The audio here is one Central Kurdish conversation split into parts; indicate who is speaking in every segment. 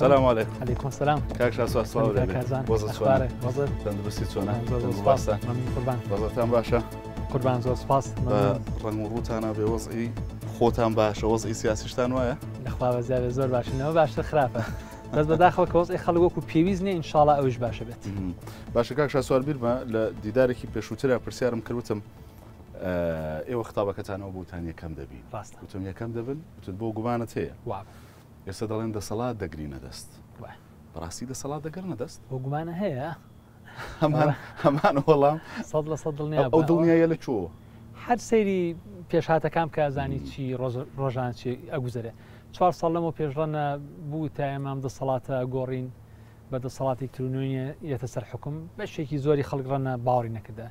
Speaker 1: سلام علیکم
Speaker 2: علیکم سلام کاک شاسوا سلام علیکم وزت سوار
Speaker 1: وزت تندرستی چۆنە باستە
Speaker 2: قوربان وەزتان باشە قوربان زۆر سپاس
Speaker 1: ڕنگ و ڕووتانە بێ وەزئی خۆتان باشە وەزئی سیاسیشتان وایە
Speaker 2: نەخواوە زیاد زۆر باشنەوە باشتر خراپە.
Speaker 1: دەست بەداخەوە کەوەزی خەڵگوەکو پێویست نیە ئینشاالله ئەوش باشە بێت باشە کاک شاسوار بیرمە لە دیدارێکی پێشووترا پرسیارم کردوتم ئێوە قوتابەکەتانەوە بوتان یەکەم دەبین وتم یەکەم دەبن وتت بۆ گومانت هەیە ئێستا دەڵێن دەسەڵات دەگرینە دەست بەڕاستی دەسەڵات دەگەرنە دەست
Speaker 2: بۆ گومانە هەیە
Speaker 1: هەمان وەڵام
Speaker 2: ئەو دڵنیایە لە چۆ هەر سەیری پێشهاتەکان کازانی چی ڕۆژان ئەگوزەرێ چوار ساڵ لەمەوە پێشڕەنە بوو تا ئێمام دەسەڵاتە گۆڕین بە دەسەڵاتی ترونوینە یەتە سەر حکم بەشێکی زۆری خەڵگڕەنە باوری نەکردا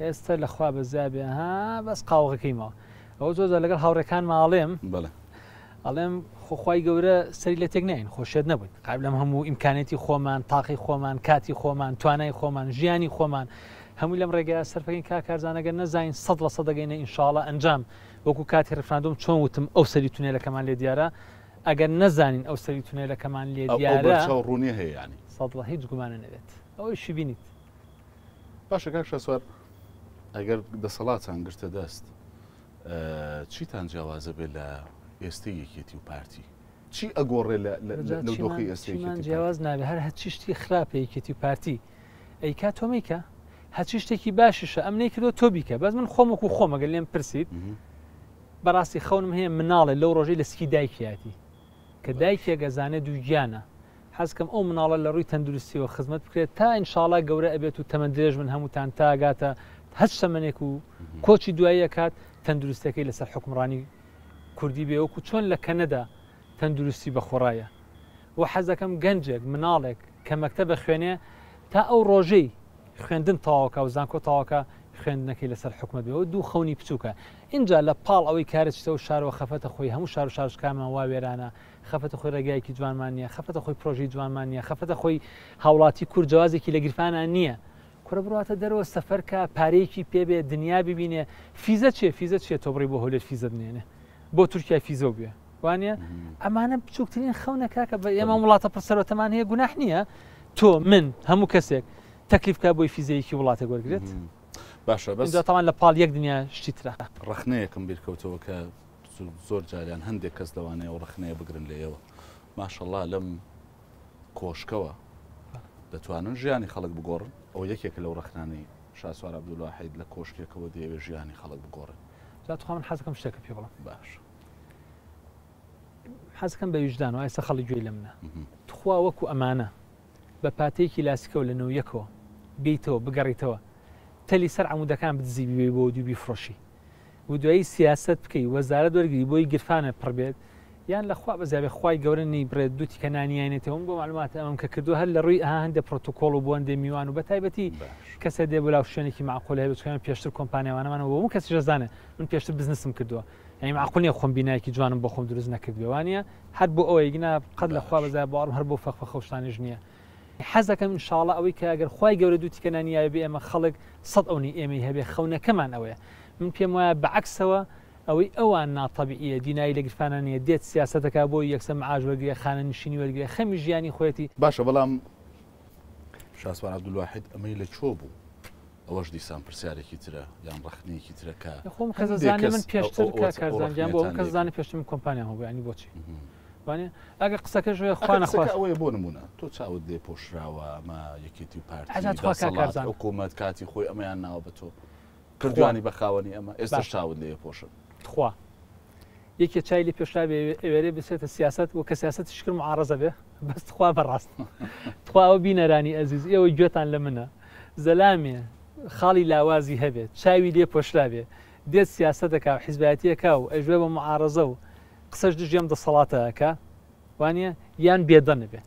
Speaker 2: ئێستا لەخوا بەزیابێ ها بەس قاوەکەیمەوە ئەو زۆر لەگەڵ هاوڕەکان ماڵێم بڵێ ئەڵێم خۆخوای گەورە سەری لە تێک نین خۆشێت نەبووین قابل لەم هەموو ئیمکانێتی خۆمان تاقی خۆمان کاتی خۆمان توانای خۆمان ژیانی خۆمان هەموو لەم ڕێگەیە سەرفەکەین کا کارزانەگە نەزانین سەد لە سەدەگەینە ئینشاالله ئەنجام وەکو کاتی ڕفراندۆم چۆن وتم ئەو سەری تونێلەکەمان لێ دیارە ئەگەر نەزانین ئەو سەری تونێلەکەمان لێ دیارە
Speaker 1: ڕوونی هەیەیانی
Speaker 2: سەڵ هیچ گومانە نەوێت ئەوەی شبینیت
Speaker 1: باشە کاک شەسوەر ئەگەر دەسەڵاتان گرتە دەست چیتان جیاوازە بێ لە ئێستا یەکێتی و پارتی چی ئەگۆڕێ لە دۆخی ئێستا
Speaker 2: جیاواز نابێ هەر هەچی شتی خراپە یەکێتی و پارتی ئەیکا تۆمیکە هەچی شتێکی باششە ئەم نەیکردەوە تۆ بیکە بەس من خۆمەک و خۆمەگە لێم پرسید بەڕاستی خەونم هەیە مناڵێ لەو ڕۆژەی لە سکی دایکیاتی کە دایکێگەزانێ دووگیانە حەزکەم ئەو مناڵە لە ڕووی تەندروستیەوە خزمەت بکرێت تا ئینشاالله گەورە ئەبێت و تەمە درێژ من هەمووتان تاگاتە هەچ سەمنێک و کۆچی دواییەکات تەندروستەکەی لەسەر حکمڕانی کوردی بێوەکو چۆن لە کەنەدا تەندروستی بەخۆڕایە و حەزەکەم گەنجێک مناڵێک کە مەکتە بە خوێنێ تا ئەو ڕۆژەی خوێندن تاواکە و زانکۆ تاواکە خوێندنەکەی لەسەر حکومە بێەوە دوو خەونی بچووکە اینجا لە پاڵ ئەوەی کارێتە و شارەوە خەفەتە خۆی هەموو شار و شارشکامان وا وێرانە خەفەتە خۆی ڕێگایکی جوانمانە خەفەتە خۆی پرۆژی جوانمانە خەفەتە خۆی هاوڵاتی کوور جوازێکی لە گرفانە نییە کورە بڕاتە دەرەوە سەفەرکە پارەیەکی پێبێ دنیا ببینێ فیزە چێ فیزە چێ تۆبڕی بۆ هۆلێت فیزە بنێنێ بۆ تورکیا فیزۆ بێ وانە ئەمانە بچووکترین خەونە کاکە بە ئێمە وڵاتە پرسەرەوەتەمان هەیە گوناح نییە تۆ من هەموو کەسێک تەکلیفکە بۆی فیزەیەکی وڵاتە گۆرگێت
Speaker 1: باشە بەتەوان
Speaker 2: لە پاڵ یەک دنیا شتی ترا
Speaker 1: ڕخنەیەکم بیرکەوتەوە کە زۆر جاریان هەندێک کەس لەوانەیە و ڕخنەیە بگرن لێەوە ماشەله لەم کۆشکەوە دەتوانن ژیانی خەڵک بگۆڕن ئەو یەکێک لەو ڕخنانی شاسوار عبدوڵ حید لە کۆشکێکەوە دەیەوێ ژیانی خەڵک بگۆڕن
Speaker 2: لا توخواامن حەزەکەم شتەکە پێ بڵم باش حەزەکەم بە ویژدان و ئایسە خەڵی گوێی لە منە تخوا وەکو ئەمانە بە پاتێکی لاسیکەەوە لە نوویەکەوە بیتەوە بگەڕیتەوە تەلی سەر عمودەکان بزیبی بۆ دووبی فرۆشی و دوایی سیاست بکەی وەزارە دەرگری بۆی گرفانە پڕبێت یان لەخوا بەزیابێ خی گەورنی برێت دوتی کەنانیانێتەوەم بۆ معلومات امام که کردو هەر روی ڕووی ئا هەندە و بۆندێ میوان و بەتایبەتی کەسە دی بۆلاو شوێنێکی معقولە بچکەن پێشتر کۆمپانیوانەمانە پیشتر کمپانی ژەزانە من و کسی جزانه من پیشتر بزنسم یعنی معقول ینی خون بینایی که جوانم بۆ خۆم دروست نەکردوێوانە هەر بۆ ئەوەی گنا قەت لەخوا بەزای باڕم هەر بۆ فەخ خەشتانیش که اگر شاڵە ئەوەی دو تی کنانی گەورە دوتیکەنانیایبێ ئێمە صد سەد ایمی هبی خونه کمان ئەوەیە من پێم بعکس بەعکسەوە ئەوەی ئەوان ناتەبیە دینایی لە گرفانانە دێت سیاستەکە بۆ یەکسم ئاژوەگرێ خانە نشینی وەرگێ خەمی ژیانی خۆەتی
Speaker 1: باشە بەڵام شاسوان عبدولواحد ئەمەی لە چۆ بوو ئەوەش دیسان پرسیارێکی ترە یان ڕخنەیەکی ترەکە خۆم خەزانانی من پێشتر کارزانیان بۆ کەزانانی
Speaker 2: پێشتم کۆمپانیا هەبوو ینی بۆچی وانێ ئەگە قسەکە ژێ خوانەخواەوەی
Speaker 1: بۆ نمونە تۆ چاوت دێ پۆشراوە ئەمە یەکێتی و پارتکارزان حکوومەت کاتی خۆی ئەمەیان ناوە بە تۆ کردوانی بەخاوەنی ئەمە ئێستا شاوت لێ پۆشم
Speaker 2: خوا یەکێ چای لە پێشا ئێوەرێ بسێتە سیاست و کە سیاست شکر معارزە بێ بەست خوا بەڕاست خواوە بینەرانی ئەزیز ئێوە گوێتان لە منە زەلامێ خاڵی لاوازی هەبێت چاوی لێ پۆشرا بێ دێت سیاستەکە و حیزبەتیەکە و ئەژێ بە معارزە و قسەش دژێم دەسەڵاتەکە وانە یان بێدەنە بێت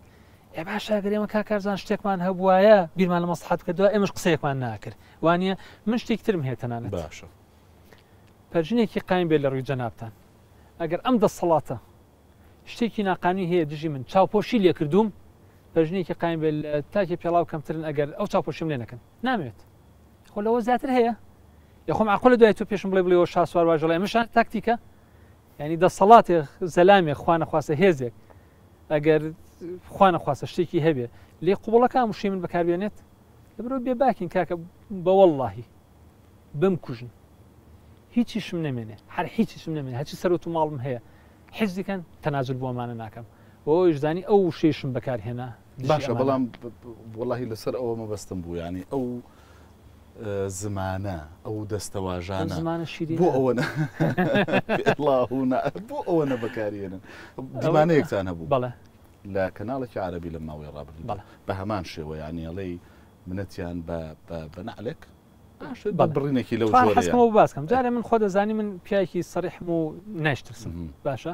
Speaker 2: ئێ باشاگرێمە کاکارزان شتێکمان هەبواە بیرمان لە مەسحات کردووە ئێمەش قسەیەکمان ناکرد وانە من شتێکترم هێتەنانە باشە. پەرژینێکی قایم بێت لە ڕووی جەنابان ئەگەر ئەم دەسەڵاتە شتێکی ناقانی هەیە دژی من چاوپۆشی لێ کردووم پەژنێکی قایم بێت تاکی پێڵاو کەمترن ئەگەر ئەو چاپۆشیم لێ نەکەن نامێت خۆ لەوە زیاتر هەیە یخۆم عقلە دوای تو پێشم بڵێ بڵێەوە شاسوار واژەڵی مشان تاکتیکە ینی دەسەڵاتێ زەلامێ خوانەخواستە هێزێک ئەگەر خوانەخواستە شتێکی هەبێ لێ قوڵەکە موشی من بەکاربێنێت لەبرۆ بێباکین کاکە بەوەڵلهی بم کوژن هیچی شم نمینه هر هیچی شم نمینه هرچی سر تو معلوم هیا حزی کن تنازل بوم من نکم او اش دانی او شیشم بکار هنا باشه بله
Speaker 1: والله لسر او ما بستم بو یعنی او زمانه او دستواجانه زمانه شیرینه بو اونا الله اونا بو اونا بکاریه زمانه یک تانه بو بله لا کانال چه عربی لما وی رابر بله به همان شیوه یعنی الی منتیان ب بنعلک
Speaker 2: بڕینێکی لەو حەسمەوە باسکەم جارێ من خۆ دەزانی من پیاکی سەریحم و نشتسم باشە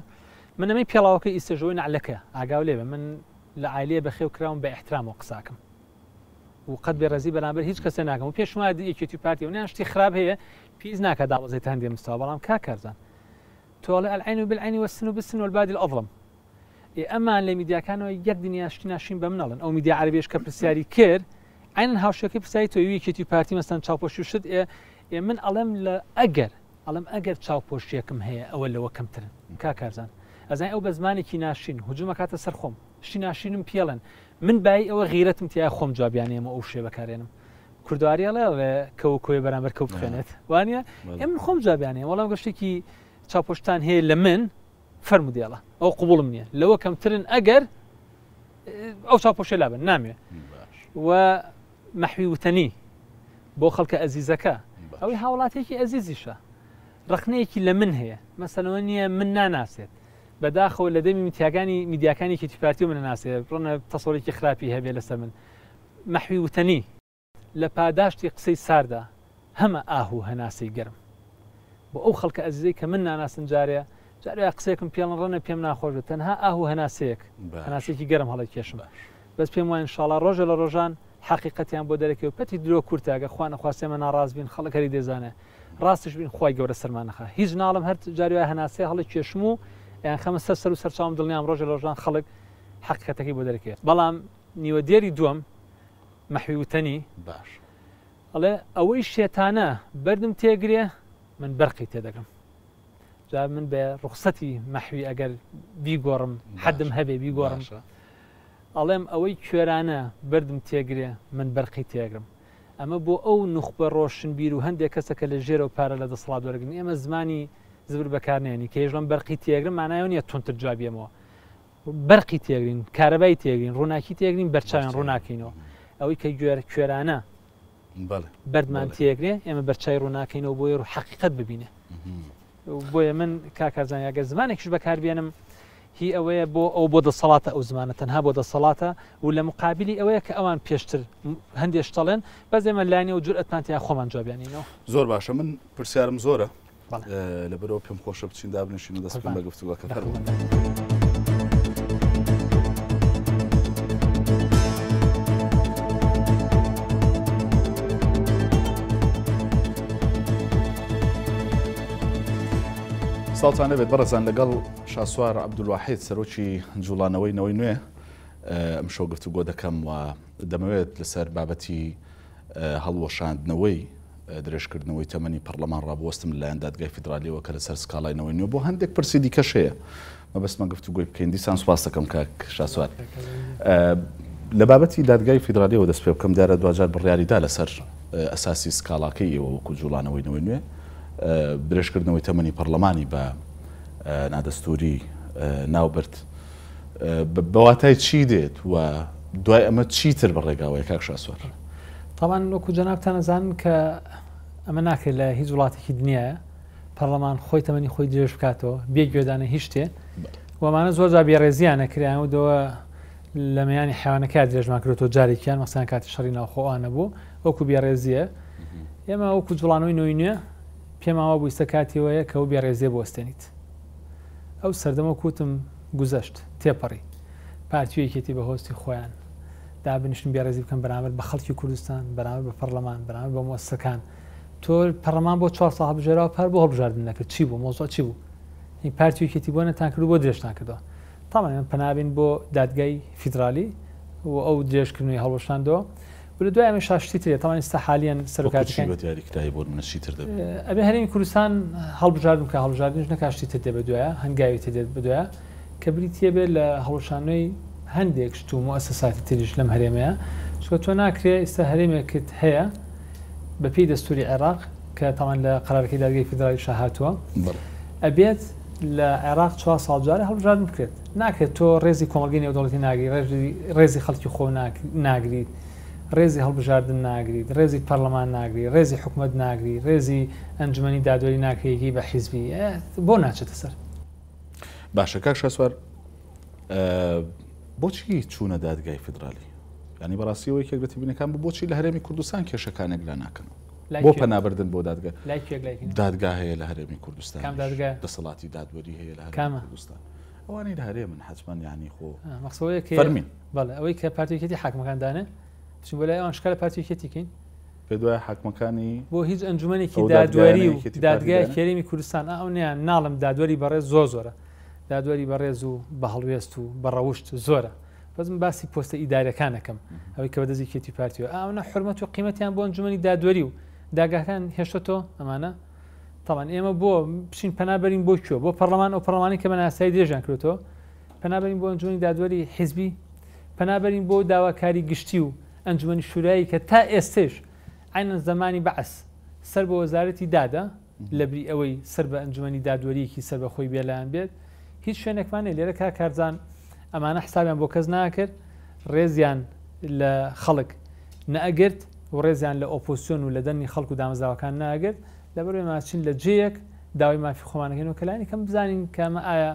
Speaker 2: من ئەمەی پێڵاوەکە ئیسەژۆی نعلەکە ئاگاو لێ بە من لە عیلێ بەخێو کراون بە احترامەوە قساکەم و قەت بێ ڕزی بەلامبەر هیچ کەسە ناکەم و پێشما یەکێتی پارتی و نیشتی خراپ هەیە پیز ناکە داوەزێت هەندێ مستاوە بەڵام کاکەزان تۆڵە ئەلعین و بالعینی وەسن و بسن وبادی ئەڵم ئەمان لە میدیاکانەوە یەک دنیا شتی ناشین بە منەڵن ئەو میدیا عربێش کە پرسیاری کرد ئاین هاوشەکەی پرسای تۆوی کێتی پارتی مەستان چاپۆشی شت ئێ ئێ من ئەڵێم لە ئەگەر ئەڵم ئەگەر چاوپۆشیەکەم هەیە ئەوە لەوە کەمترن کا کارزان ئەزای ئەو بە زمانێکی ناشین هجومە کاتە سەر خۆم شی ناشینم پێڵن من بای ئەوە غیرەتم تیا خۆم جوابیانێمە ئەو شێ بەکارێنم کوردواریەڵێ کەو کۆی بەرامبەر کەوت بخێنێت وانە ئێم خۆم جوابیانێ وەڵام گەشتێکی چاپۆشتان هەیە لە من فەرمودیێڵە ئەو قوبڵم نییە لەوە کەمترن ئەگەر ئەو چاپۆشێ لابن نامێ و مەحویوتنی بۆ خەڵکە ئەزیزەکە ئەوەی هاوڵاتێکی ئەزیزیشە ڕخنەیەکی لە من هەیە مەسەلەوە نییە من ناناسێت بەداخەوە لە دەمی میتیاگانی میدیاکانی کتیپارتی من ناسێت ڕەنە تەسۆڵێکی خراپی هەبێ لەسەر من مەحویوتنی لە پاداشتی قسەی ساردا هەمە ئاهوو هەناسی گەرم بۆ ئەو خەڵکە ئەزیزەی کە من ناناسن جارەیە جاریا قسێکم پێڵ ڕەنە پێم ناخۆشە تەنها ئاهوو هەناسەیەک هەناسێکی گەرم هەڵی کێشم بەس پێم وایە شڵا ڕۆژە لە ڕۆژان حقیقەتیان بۆ دەرەکە و پەتی درۆ کورتاگە خوانە خواستێمە ناڕاز بین خەڵک هەری دەزانێت ڕاستش بین خی گەورە سەرمانەخە هیچ ناڵم هەر جاریوە هەناسی هەڵی کێشم و یان خەمە سەر سەر و سەرچوم دڵنیام ڕۆژە لەژان خەڵک حقیقەتەکەی بۆ دەرکێت بەڵام نیوە دێری دووەم مەحیوتنی باش ئەڵێ ئەوەی شێتانە بەردم تێگرێ من بەرقی تێدەگەم جا من بە ڕخسەتی مەحوی ئەگەر بیگۆڕم حدم هەبێ بیگۆڕم. ئەڵێم ئەوەی کوێرانە بردم تێگرێ من بەرقی تێگرم ئەمە بۆ ئەو نخبە ڕۆشن بیر و هەندێک کەسەکە لە ژێرە و پارە لە دەسڵات وەرگن ئێمە زمانی زبر بەکارنێنی کێژڵم بەرقی تێگرم مانایە نیە تونتر جوابیەمەوە بەرقی تێگرین کارەبای تێگرین ڕووناکی تێگرین بەرچاویان ڕووناکەینەوە ئەوەی کە گوێر کوێرانە بەردمان تێگرێ ئێمە بەرچای ڕووناکەینەوە بۆی ڕ حقیقت ببینێ بۆیە من کاکارزانیاگە زمانێکش بەکاربیێنم هی ئەوەیە بۆ ئەو بۆ دەسەڵاتە ئەو زمانە تەنها بۆ دەسەڵاتە و لە مقابلی ئەوەیە کە ئەوان پێشتر هەندێشتەڵێن بەزێمە لاینی و جورئەتمان یا خۆمان جوابیانینەوە
Speaker 1: زۆر باشە من پرسیارم زۆرە لە بەرەوە پێم خۆشە بچین دابنشین و دەستم بە گفتوگەکە هەروە. ساڵتانە بێت بەڕزان لەگەڵ شاسوار عبدولواحید سەرۆکی جوڵانەوەی نوێ ئەمشۆ گفتو گۆ دەکەم و دەمەوێت لەسەر بابەتی هەڵوەشاندنەوەی درێژکردنەوەی تەمەنی پەرلەمان ڕابوەستم لەلایەن دادگای فدرالیەوە کە لەسەر سکاڵایەوەی نوێ بۆ هەندێک پرسی دیکەشەیە مەبەستمە گفتو گوی بکەین دیسان سوپاس دەکەم کاک شاسوار لە بابەتی دادگای فدرالیەوە دەست پێ بکەم دارە دوجار بڕیاریدا لەسەر ئەساسی سکاڵاکەی ئێوە وەکو جوڵانەوەی نوێ نوێ درێژکردنەوەی تەمەنی پەرلەمانی بە نادەستوری ناوبرد بەواتای چی دێت و دوای ئەمە چیتر بە ڕێگاوەیە کاک شاسوەر
Speaker 2: تاوان وەکو جەنابتان نەزان کە ئەمە ناکرێت لە هیچ وڵاتێکی دنیاە پەرلەمان خۆی تەمەنی خۆی درێژ بکاتەوە بێگوێدانە هیچ شتێ ومانە زۆر جا بێڕێزیانە کریان و دەوە لە مەیانی حیوانەکە درێژمان کرێتەوە جارێکیان مەسان کاتی شەڕی ناوخۆوانە بوو وەکو بێڕێزیە ئێمە وەکو جوڵانەوەی نوی نوێ پێماوە بوویستە کاتیەوەیە کە و بێڕێزیە بستێنیت ئەو سەردەمە کوتم گوزەشت تێپەڕی پارتیوەکێتی بە هۆستی خۆیان دابنیشتن بێڕێزی بکەم بەرامبەر بە خەڵکی کوردستان بەرامبەر بە پەرلەمان بەرامبەر بە مۆسەکان تۆ پەرلەمان بۆ چوار ساڵ بژێرەوە پار بۆ هەبژاردن نەکرد چی بوو مۆزۆ چی بوو یک پارتیوەکێتی بۆ نەتان کرد بۆ درێژتان کردەوە تامان پنابین بۆ دادگای فیدراالی و ئەو درێژکردنی هەڵۆشاندەوە بر دوای ئەمە شاشتی ترێت تەوان ئستا حالیان سەرکاتشیبەت یاریکتایی بۆ منشی تر ئەبێ هەرمی کوردستان هەڵبژاردن کە هەڵژاردنش نەکاشتی تر دێ بە دوایە هەنگاوی تێت بدوایە کە بریتە بێت لە هەڵوشانەی هەندێک شت و موسەساتی تریش لەم هەرێمەیە چکە تۆ ناکرێ ئێستا هەرێمێکت هەیە بە پێی دەستوری عێراق کە تاوان لە قرارەکەی دەرگی فدرالی شاهاتوە ئەبێت لە عێراق چه ساڵجارە هەڵژاردن بکرێت ناکرێت تۆ ڕێزی کۆمەلگەی نێودوڵەتی ناگری ڕێزی خەڵکی خۆ ناگریت. ڕێزی هەڵبژاردن ناگریت ڕێزی پەرلەمان ناگری ڕێزی حکومت ناگری ڕێزی ئەنجمەی دادوەری ناکرێکی بە حیزبی بۆ ناچێتە سەر
Speaker 1: باشەکە شەسوەر بۆچی چوونە دادگای فدرالی ینی بەڕاستیەوەی کێگرەتی بینەکان بۆچی لە هەرێمی کوردستان کێشەکانێک لا ناکەن
Speaker 2: بۆ پەنابردن
Speaker 1: بۆ دادگا دادگا هەیە لە هەرێمی کوردستان دەسەڵاتی دادوەری هەیە لە کوردستان ئەوانی لە هەرێ من حچمان یانی خۆ مەخسەوەی فەرمین
Speaker 2: بەڵێ ئەوەی کە پارتیکێتی حاکمەکاندانە چون بەلای ئەوان شکە لە پارتیکێتیکەین
Speaker 1: پێ دوای حکمەکانی بۆ هیچ ئەنجومێکی دادوەری و دادگای
Speaker 2: کێریمی کوردستان ئەو نیان ناڵم دادوەری بەڕێز زۆ زۆرە دادوەری بەڕێز و بە هەڵوێست و بەڕەوشت زۆرە بەزم باسی پۆستە ئیدارەکانەکەم ئەوەی کە بەدەزی کێتی پارتیوە ئەوە حرمەت و قیمەتیان بۆ ئەنجومی دادوەری و داگاکان هێشتۆ ئەمانە تاڵان ئێمە بۆ پشین پەنابەرین بۆ کوێ بۆ پەرلەمان و پەرلمانی کە بەناسایی درێژان کرێتەوە پەنابەرین بۆ ئەنجومی دادوەری حیزبی پەنابەرین بۆ داواکاری گشتی و ئەنجمەنی شوورایی کە تا ئێستش ئاینە زمانی بەعس سەر بە وەزارەتی دادا لەبری ئەوەی سەر بە ئەنجمەنی دادوەریەکی سەر بە خۆی بێلایان بێت هیچ شوێنێکمانێ لێرە کا کارزان ئەمانە حسابیان بۆ کەس ناکرد ڕێزیان لە خەڵک نەگرت و ڕێزیان لە ئۆپۆسیۆن و لە دەنی خەڵکو دامەزاوەکان ناگرت لەبەروێ ماچین لە جەیەک داوای مافی خۆمانەکەن و کەلانی کەم بزانین کامە ئایا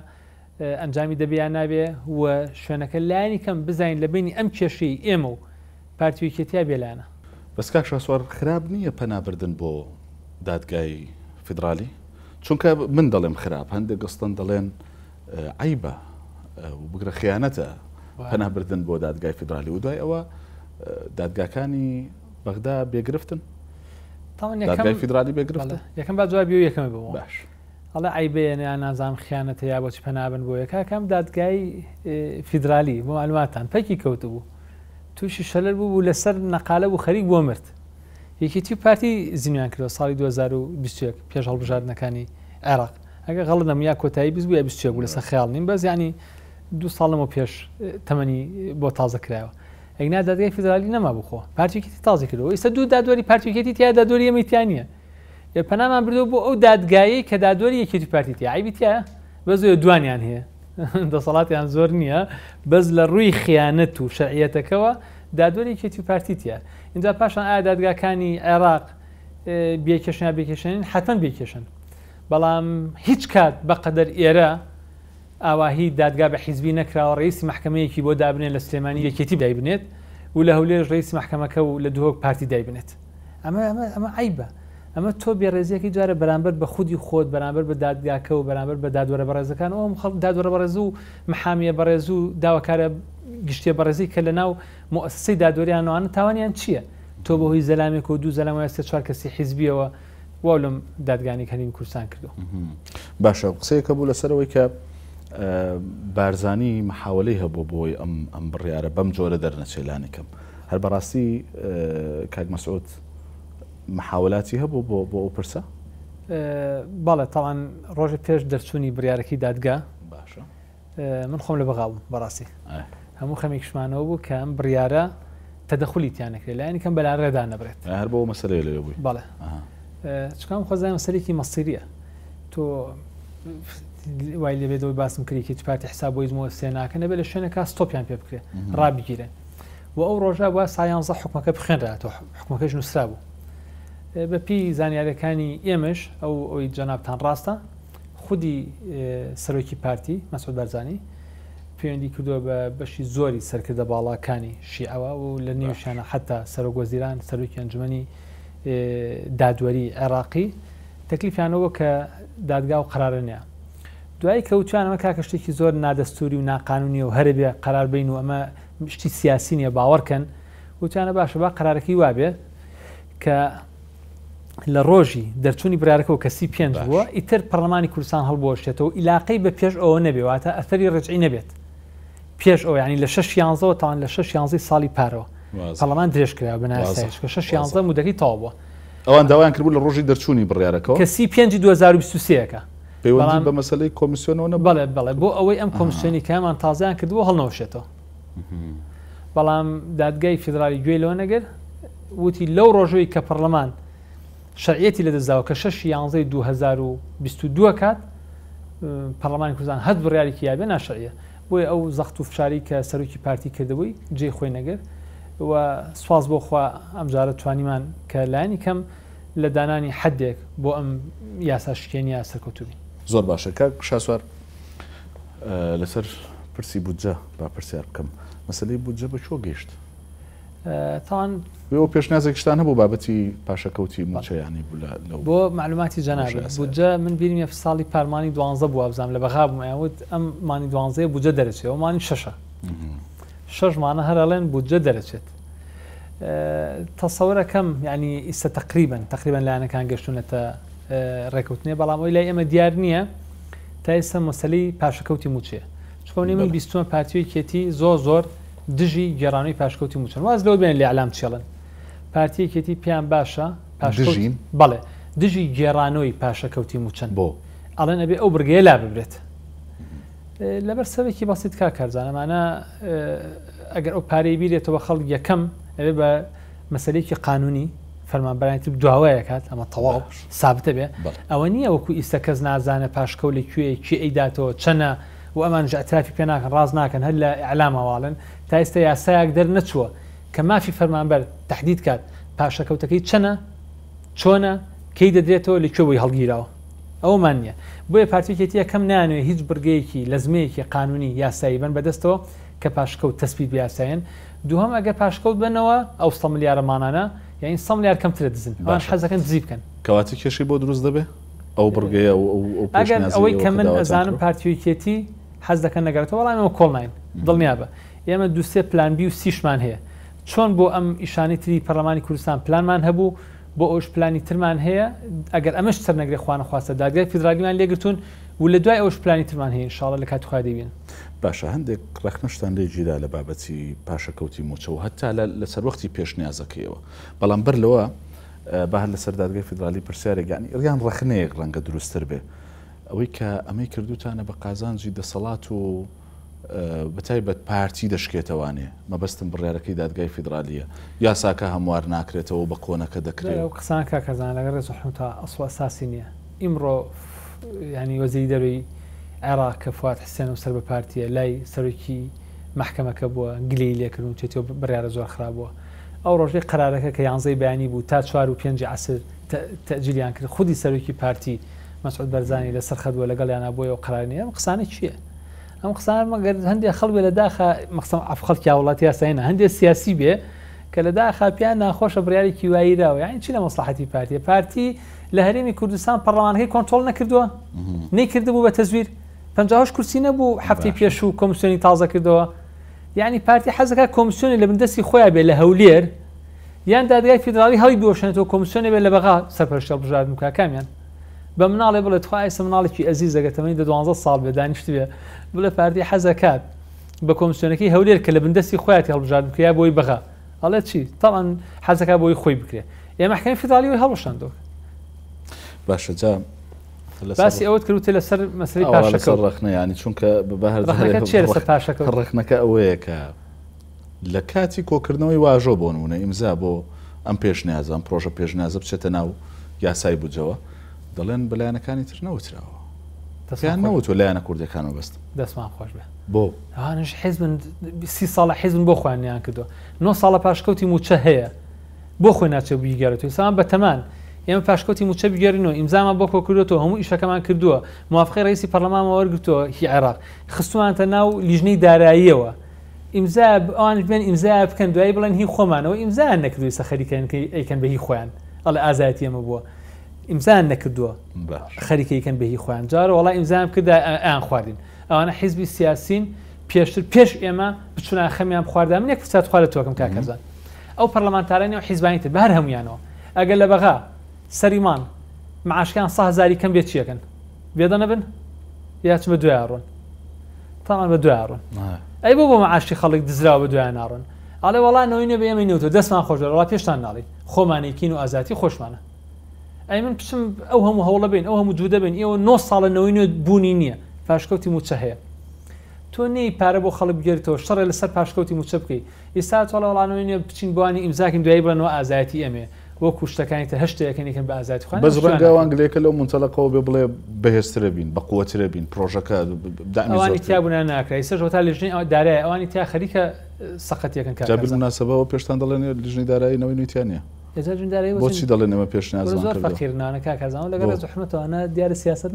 Speaker 2: ئەنجامی دەبیان نابێ و شوێنەکە لایانی کەم بزانین لە بینی ئەم کێشەی ئێمە و پارتویکێتیا بێلانە
Speaker 1: بەس کاک شاسوار خراپ نییە پەنابردن بۆ دادگای فیدراالی چونکە من دەڵێم خراپ هەندێک گستن دەڵێن عیبە بگرە خیانەتە پەنابردن بۆ دادگای فیدراالی و دوای ئەوە دادگاکانی بەغدا بێگرفتن
Speaker 2: دادگای فیدراالی بێگرفتە یەکەم با جوابی یەکەمە بۆ باش. ئەڵە ئایبێنیان نازام خیانەتە یا بۆچ پەنابن بۆ یەکەکەم دادگای فیدراالی بۆ معلوماتان پەکی کەوتبوو تووشی شەلەر بوو بوو لەسەر نەقالە و خەریک بۆ مرد یەکێتی پارتی زیینیان کردەوە ساڵی 2020 پێش هەڵبژاردنەکانی عێراق ئەگە غەڵ نەمیا کۆتایی بزبووە بچێ بوو لەسەر خیاڵ نیم بەز ینی دو ساڵەوە پێش تەمەنی بۆ تازە کرایەوە ئەگنا دادگای فدرالی نەما بخۆ پارتیکتی تازی کردەوە ئێستا دوو دادوەری پارتیکێتی تیا دادوەری ئەمەتیانە پەنامان بردو بۆ ئەو دادگایی کە دادوەری یەکێتی پارتیتی عیبیتیە بە زۆر دوانیان هەیە دەسەڵاتیان زۆر نییە بەس لە ڕووی خیانەت و شعیەتەکەەوە دادوەری کێتی پارتیتە اینجا پاشان ئایا دادگاکانی عێراق بێکێشنا بێکێشێن حەتەن بێکێشن بەڵام هیچ کات بەقەدەر ئێرە ئاواهی دادگا بە حیزبی نەکراوە ڕیسی محکمەیەکی بۆ دابنێت لە سلێمانی یەکێتی دایبنێت و لە هەولێش ڕیس محکمەکە و لە دوهۆک پارتی دایبنێت ئەمە ئەمە ئەمە عیبە ئەمە تۆ بێڕێزیەکی جارە بەرامبەر بە خودی خۆت بەرامبەر بە دادگاکە و بەرامبەر بە دادوەرە بەڕێزەکان ئەوم خەڵ دادوەرە بەڕێز و محامیە بەڕێز و داواکارە گشتێ بەڕێزی کە لە ناو مؤسسی دادوەریانوانە تاوانیان چییە؟ تۆ بەهۆی زەلامێک و دوو زەلام سێ چوار کەسی حیزبیەوە واڵم دادگانی کەنیم کورسان کردو.
Speaker 1: باشە قسەیەکە بوو لەسەرەوەی کە بارزانی مححاولەی هەبوو بۆی ئەم ئەم بڕیاە بەم جۆرە دەرنەچێلانێکم. هەر بەڕاستی کاک مەسعوت محاولاتی هەبوو بۆ بۆ ئەو پرسە
Speaker 2: باڵێ تاوان ڕۆژە پێش دەرچوونی بریارەکەی دادگا باشە من خۆم لە بەغااو بەڕاستی هەموو خەمێکشمانەوە بوو کە ئەم بریارە تەدەخلی تیانەکرێت لایەن کەم بەلا ڕێدا نەبرێت
Speaker 1: هەر بۆ مەسەرێ لێ بووی
Speaker 2: بەڵێ چکام خۆزای مەسەرێکی مەسیریە تۆ وای لەبێتەوەی باسم کریکیت پارتی حساب بۆی مۆ سێناکە نەبێت لە شوێنە کا ستۆپیان پێ بکرێ ڕابگیرێ و ئەو ڕۆژە بە سایانزە حکومەکە بخێنرا تۆ حکومەکەش نووسرا بوو بە پێی زانیاریەکانی ئێمەش ئەو ئەوی جەنابان ڕاستە خودی سەرۆکی پارتی مەسود بەرزانی پەیوەندی کردووە بە بەشی زۆری سەرکردە باڵاکانی شیعەوە و لە نێوشانە حتا سەرۆگۆزیران سەرۆکی ئەنجمەنی دادوەری عێراقی تەکلیفیانەوە کە دادگا و قرارە نیە دوای کەوتوانەوە کاکەشتێکی زۆر نادەستوری و ناقانونی و هەربێ قرار بین و ئەمە شتی سیاسی نیە باوەڕکەن وتیانە باشە با قرارەکەی وابێ کە لە ڕۆژی دەرچوونی برارەکەەوە کەسی پێنج بووە ئیتر پەرلمانی کوردستان هەڵبۆشێتەوە عیلاقی بە پێش ئەوە نەبێواتە ئەفری ڕێچی نەبێت پێش ئەو ینی لە 6 یانزەوە تاوان لە 6 یانزی ساڵی پارەوە پەرلمان درێژکرا بەناسکە 6 یانزە مودەکەی تاو بووە
Speaker 1: ئەوان داوایان کردبوو لە ڕۆژی دەرچوونی بڕارەکەەوە کەسی
Speaker 2: 5 2023ەکە پەیوەڵام بە مەسلەی کۆمیسیۆنەوە بڵێ بڵێ بۆ ئەوەی ئەم کۆمیسیۆنی کامان تازیان کردووە هەڵنەوشێتەوە بەڵام دادگای فدرالی گوێ لەوە نەگەر وتی لەو ڕۆژەوەی کە پەرلەمان شعەتی لە دەستداوە کە 6 یانزەی 2022 کات پەرلەمانی کوردستان هەت بڕیاری یابێ ناشعە بۆیە ئەو زەخت و فشاری کە سەرۆکی پارتی کردەوەی جێ خۆی نەگەر و سواز بۆ خوا ئەمجارە توانیمان کە لایانی کەم لە دانانی حدێک بۆ ئەم یاسا شکێنیا سەرکەوتوبی
Speaker 1: زۆر باشە کاک شاسوار لەسەر پرسی بودجە با پرسیار بکەم مەسلەی بودجە بە چۆ گەیشت تاوان بۆ پێشنازێک شتان هەبوو بابەتی پاشەکەوتی ماچەیانی بۆ
Speaker 2: معلوماتی جەنابی بودجە من بیرم ف ساڵی پارمانی دوانزە بوو ئابزانام لە بەغا بمەوت ئەم مانی دوانزەیە بودجە دەرەچێت ئەومانی شەشە شەژمانە هەرڵێن بودجە دەرەچێت تەسەورەکەم ینی ئیسە تقریبن تقریبن لایەنەکان گەشتونەتە ڕێکوتنێ بەڵام ئەوی لای ئەمە دیار نییە تا ئێستا مەسلی پاشەکەوتی موچێ چۆنی من بیستمە پارتیوی کێتی زۆ زۆر دژی گێرانەی پاشکەوتی موچن واز لەو بێن لە ئالام چێڵن پارتیەکێتی پیان باشە پاشژین بەڵێ دژی گێرانەوەی پاشەکەوتی موچەند بۆ ئەڵێن ئەبێ ئەو برگەیە لا ببرێت لەبەر سەرێکی بەسییت کا کارزانەمانە ئەگەر ئەو پارەی بیرێتەوە خەڵک یەکەم ئەوێ بە مەسلێکی قانونی فەرمانبرانی دواوەیە کات ئەمە تەواو سابتە بێ ئەوە نییە وەکو ئیسە کەس نازانە پاشکەوت لە کوێ کی ئەیداتەوە چەنە و ئەمان ئەترافی پێ ناکەن ڕاز ناکەن هەر لە ئەعلامەواڵن تا ئێستا یاسایەک دەرنەچووە کە مافی فەرمانبەر تهدید کات پاشەکەوتەکەی چەنە چۆنە کەی او لە او هەڵگیرەوە ئەومان نیە بۆیە پارتیکێتی یەکەم نانوێ هیچ برگەیەکی لە زمەیەکی قانونی یاسایی يا ساين کە پاشکەوت تەسبی بیاسایەن او او پاشکەوت بنەوە ئەو سە ملیارەمانانە یاین سە ملیار کەمترە دزن بان حەزەکەن دزی بکەن
Speaker 1: کەواتی کێشی او دروست او او او ئەگەر او کە من ئەزانم
Speaker 2: پارتیویکێتی حەز دەکەن نەگەرێتەوە وڵامەوە کۆڵناین دڵنیا بە ئێمە دووسێ پلانبی و سیشمان هەیە چۆن بۆ ئەم ئیشانی تری پەرلەمانی کوردستان پلانمان هەبوو بۆ ئەوش پلانی ترمان هەیە ئەگەر ئەمەش سەر نەگری خوانە خواستە داگەر فیدراگیمان لێگرتون و لە دوای ئەوش پلانی ترمان هەیە شڵە لە کاتخوا دەبین
Speaker 1: باشە هەندێک ڕخنەشتان لێجیدا لە بابەتی پاشەکەوتی موچەوە هەتا لە سەرۆختی پێشنیازەکەیەوە بەڵام بەر لەوە بەهر لە سەردادگەی فدرالی پرسیارێکگانی ڕیان ڕخنەیەک ڕەنگە دروستتر بێ ئەوەی کە ئەمەی کردوتانە بە قازانجی دەسەڵات و بەتایبەت پارتی دەشکێتەوانێ مەبەستم بڕارەکەی دادگای فیدراالیە یاساکە هەموار ناکرێتەوە بە کۆنەکە دەکرێت
Speaker 2: قسان کاکەزان لەگەر زحمتا ئەسوساسی نییە ئیمڕۆ ینی وەزیری دەروی عێراق کە فات حسێن و سەر بە پارتیە لای سەرۆکی محکەمەکە بووە گلی لێکردون چێتەوە بڕیاە زۆر خراپبووە ئەو ڕۆژەی قرارەکە کە یانزەی بەیانی بوو تا چوار و پێنج عسر تەجلیان کرد خودی سەرۆکی پارتی مەسعود بەرزانی لە سەرخەدووە لەگەڵ یانە بۆیەوە قرارنیە ئەم قسانە چییە؟ ئەم قسان مەگەر هەندێک خەڵبێ لە داخ مەخسم ئەفخەڵکی وڵاتی یاساینە هەندێک سیاسی بێ کە لە داخاپیان ناخۆشە بریارێکی واییراوە یان چی لە مەسلحەتی پارتیە پارتی لە هەرێمی کوردستان پەرلەمانەکەی کۆنتۆل نەکردووە نەیکردبوو بە تەزویر 50 کورسی نەبوو هەفتی پێش و کۆمسیۆنی تازە کردەوە یعنی پارتی حەزەکە کۆمسیۆنی لە بندستی خۆیان بێ لە هەولێر یان دادگای فیدراڵی هەڵی بۆشێنێتەوە کۆمسیۆنی بێ لە بەغا سەرپەرشە بژار مکاکامیان بە مناڵێ بڵێ توایسە مناڵێکی ئەزی زەگەتەمەی دە 12 ساڵ بێدانیشتوێ بڵێ پاردی حەزەکات بە کۆمسیۆنەکەی هەولێر کە لە بندستی خۆیاتی هەڵبژار بکریا بۆی بغا ئەڵێ چی تاڵان حەزەکە بۆی خۆی بکرێ ئێمەحکەی فتاالی و هەڵشان دۆ
Speaker 1: باشە جا باسی
Speaker 2: ئەوت کردوتێ لەسەر مەسری پاشەکە
Speaker 1: ڕخنەیانی چونکە بەهر پاشەکە ڕخنەکە ئەوەیە کە لە کاتی کۆکردنەوەی واژۆ بۆنمونە ئیمزا بۆ ئەم پێشنیازە ئەم پرۆژە پێشنیازە بچێتە ناو یاسای بجەوە دەڵێن تر نەوتراوە تەسیان نەوتوە کوردەکان و
Speaker 2: بەست ما خۆش بێ بۆ هاانش حیزمن سی ساڵە حیزم بۆ خوێنیان کردو 9 ساڵە پاشکەوتی موچە هەیە بۆ خۆی ناچێ بیگەێتەوە بەتەمان ئێمە پاشکەوتی موچە بگەێنەوە ئیمزامە بۆ من ئیشەکەمان کردووە موافقی ما پەرلەمان وەرگتووە هی عێراق انت ناو لیژنەی داراییەوە ئیمزا ئەوان بێن بکەن دوای و هی خۆمانەوە ئیمزان نەکردوی سەخەریکەن کە بەهی ئیمزان نەکردووە خەریکەیکەن بەهی خوانجار وڵا ئیمزان کردا ئەیان خواردین ئەوانە حیزبی سیاسین پێشتر پێش ئێمە بچونە خەمیان من یک فسات خوارد تۆکەم کاکەزان ئەو پەرلەمانتارانی و حیزبانیتە بار هەمویانەوە ئەگەر لە بەغا سەریمان معشکیان سەهزاری کەم بێت چیەکەن بێدەنە بن یاچمە دویاڕۆن تامان بە دویاڕۆن ئەی بۆ بۆ مەعاشی خەڵک دزرا بە دویان ناڕۆن ئاڵێ وڵانەوەی نە بێمە نوتۆ دەستمان خۆشەوە پێشتان ناڵی خۆمانێکین و ئازاتی خۆشمانە ئەی من پچم ئەو هەموو هەوڵە بین ئەو هەموو جوودە بین ئێوە 9 ساڵە نەوەی بوونی نییە پاشکەوتی موچە هەیە تۆ نەی پارە بۆ خەڵب گرتەوە شەڕێ لەسەر پاشکەوتی موچە بکەی ئێستا چۆڵەوەڵانەوەی نیە بچین بوانی ئیمزاکن دوایی بنەوە ئازایەتی ئەمێ وەکو شتەکانی تە هەشتەکەنیکن بە ئازاد خوان بەز ڕگاوان
Speaker 1: گلێکە لەو منتەلەکەەوە بێ بڵێ بەهێسترە بین بە قووەترە بین پرۆژەکە ئەوانی تیابوون
Speaker 2: ناکرای سەر تا لەژنی ئەو دارای ئەوانی تیا خەریکە سەقەتەکەن کار
Speaker 1: مناسبەوە پێشتان دەڵێن لژنی دارایی نەوەی نوتیانە
Speaker 2: لەجار نه بۆچی
Speaker 1: نه، آن که نازان زۆر
Speaker 2: فەقیرنانەکە از لەگەڵ آن دیار سیاست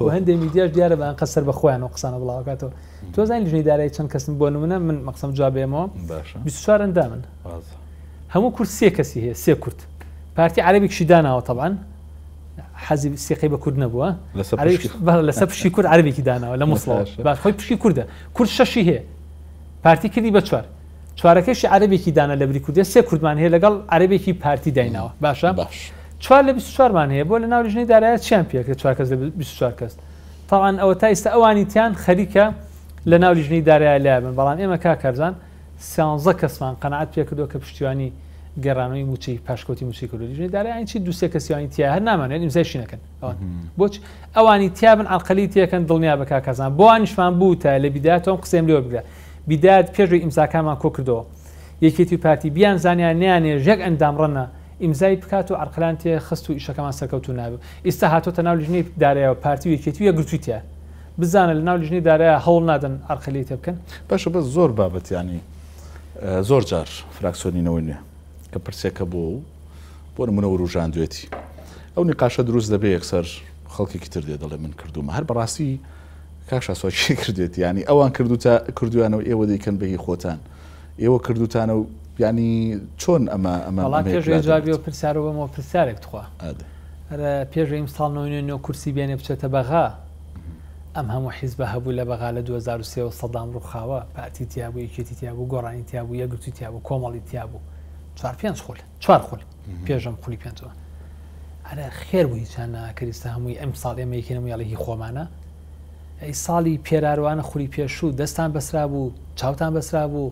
Speaker 2: و هندی هەندێ میدیاش دیارە بەیان قەسەر با خوان و قسانە بلاکاتو تو زاین لژنەی دارایی چن کس بۆ نمونه من جواب ما 24 اندامن همو کورد سێ کەسی هەیە سێ کورد پارتی طبعا داناوە تەبان حەزی سیقی بە کورد کرد لەسەر پشی کورد کی داناوە ولی مسلمان. خۆی خوب کووردە کرد. کرد ششیه. پارتی کردی بە چوارەکەشی عربێکی دانا لە بریکودێ سێ کوردمان هەیە لەگەڵ عربێکی پارتی دایناوە باشە باش چوار لە 24مان هەیە بۆ لە ناوژنەی دارایە چیان پێکە چوار کەس لە 24 کەس تاوان ئەوە تا ئێستا ئەوانی تیان خەریکە لە ناوژنەی دارایە لابن بەڵام ئێمە کاکەزان سیانزە کەسمان قەنعات پێکردەوە کە پشتیوانی گەڕانەوەی موچی پاشکۆتی موسیکۆلژنی دارایان چی دوسێ کەسیانی تیا هەر نامانێن ئیمزایشینەکەن ئەوان بۆچ ئەوانی تیابن ئەڵقەلی تیەکەن دڵنیا بە کاکەزان بۆ نیشمان بوو تا لە بیداتەوە قسەم لەوە بگرە بیداد پێشوی ئیمزاکامان کۆ کردەوە یەکێتی پارتی بیان زانیان نیانێ ژێک ئەندامڕەنە ئیمزای بکات و ئەرقلان تێ خست و ئیشەکەمان سەرکەوتو نابێت ئێستا هاتۆتە ناو لیژنەی دارەوە پارتی و یەکێتیە گرتویتە بزانە لە ناو لیژنەی دارەیە هەوڵ نادەن ئەرقلی تێ بکەن باشە بە زۆر
Speaker 1: بابەتیانی زۆر جار فراکسۆنینەوەی نیە کە پرسێکە بۆ و بۆ منە ڕژاندوێتی ئەو نقاشە دروست دەبێ یەکسەر خەڵکێکی تر دێ دەڵێ من کردومە هەر بەڕاستی کاشە سۆچی کردێت ینی ئەوان کردوتە کردویانەوە ئێوە دیکەن بەهی خۆتان ئێوە کردوتانە و ینی چۆن ئەمە ئەمەڵاتێژجاابی
Speaker 2: پرسیارەوە بەمەوە پرسیارێک تخوا پێشیم ساڵ 99 کورسی بێنێ بچێتە بەغا ئەم هەموو حیز بە هەبوو لە بەغا لە 2023 سەدام ڕووخاوە پاتی تیابوو یەکێتی تیابوو گۆڕانی تیابوو یەگرتی تیابوو کۆمەڵی تیابوو چوار پێنج خۆل چوار خۆل پێشم خولی پێنجەوە هەرە خێر بووی چانە کەریستا هەمووی ئەم ساڵ ئێمە یەکێنەوە یاڵێکی خۆمانە ساڵی پێراروانە خوری پێشوو دەستان بەسرا بوو چاوتان بەسرا بوو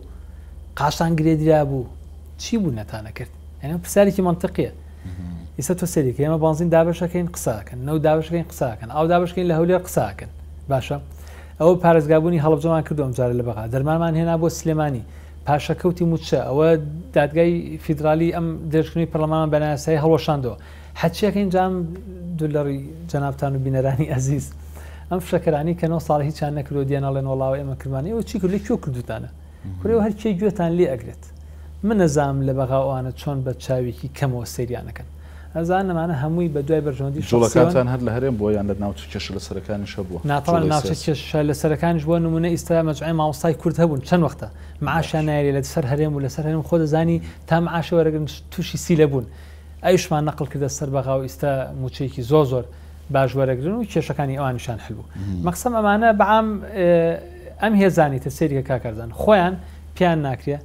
Speaker 2: قاشان گرێدرا بوو چی بوو نەتانە کرد ئەە پرسیارێکی منطقیە ئیستا تۆ سەریکە ئێمە بانزین دابشەکەین قساکەن نەو دابشەکەین قساکەن ئەو دابشکەین لە هەولێر قساکەن باشە ئەوە پارێزگابوونی هەڵبجەمان کردوم جارە لە بەغا دەرمانمان هێنا بۆ سلێمانی پاشەکەوتی موچە ئەوە دادگای فیدرالی ئەم دەشکننی پەرلەمان بەناسایی هەڵۆشاندەوە حچیەکەین جام دولەڕی جەنابان و بینەرانی ئەزیست. ئەم شەکرانی کە 9 ساڵ هیچیان نەکرۆ دیێناڵێن وڵاو ئێمە کرمانی و چی کولی کیۆ کردوتانە کوێ هەرکی گوێتان لێ ئەگرێت من نەزام لە بەغاوانە چۆن بە چاویکی کەمەوە سریانەکەن ئەزان نەمانە هەمووی بە دوای بەرژەوەندی شڵەکانتان
Speaker 1: هەر لە هەرێم بۆ یان لە ناوچ کێش لە سەرەکانی شەبوو ناتوان ناوچ
Speaker 2: کێش لە سەرەکانش بۆ نمونە ئیستا مەجمعی ماوەسای کورد هەبوون چەند وەختە معاشان نایری لە سەر هەرێم و لەسەر هەرم خۆ دەزانی تا معاشەوەرەگەن تووشی سیلە بوون ئەیشمان نەقل کردە سەر بەغااو ئیستا موچەیەکی زۆ زۆر. باژوەرەگرن و کێشەکانی ئەوانشان هەلبوو مەقسم ئەمانە بەعام ئەم هێزانی تە سریکە کاکردن خۆیان پیان ناکرێ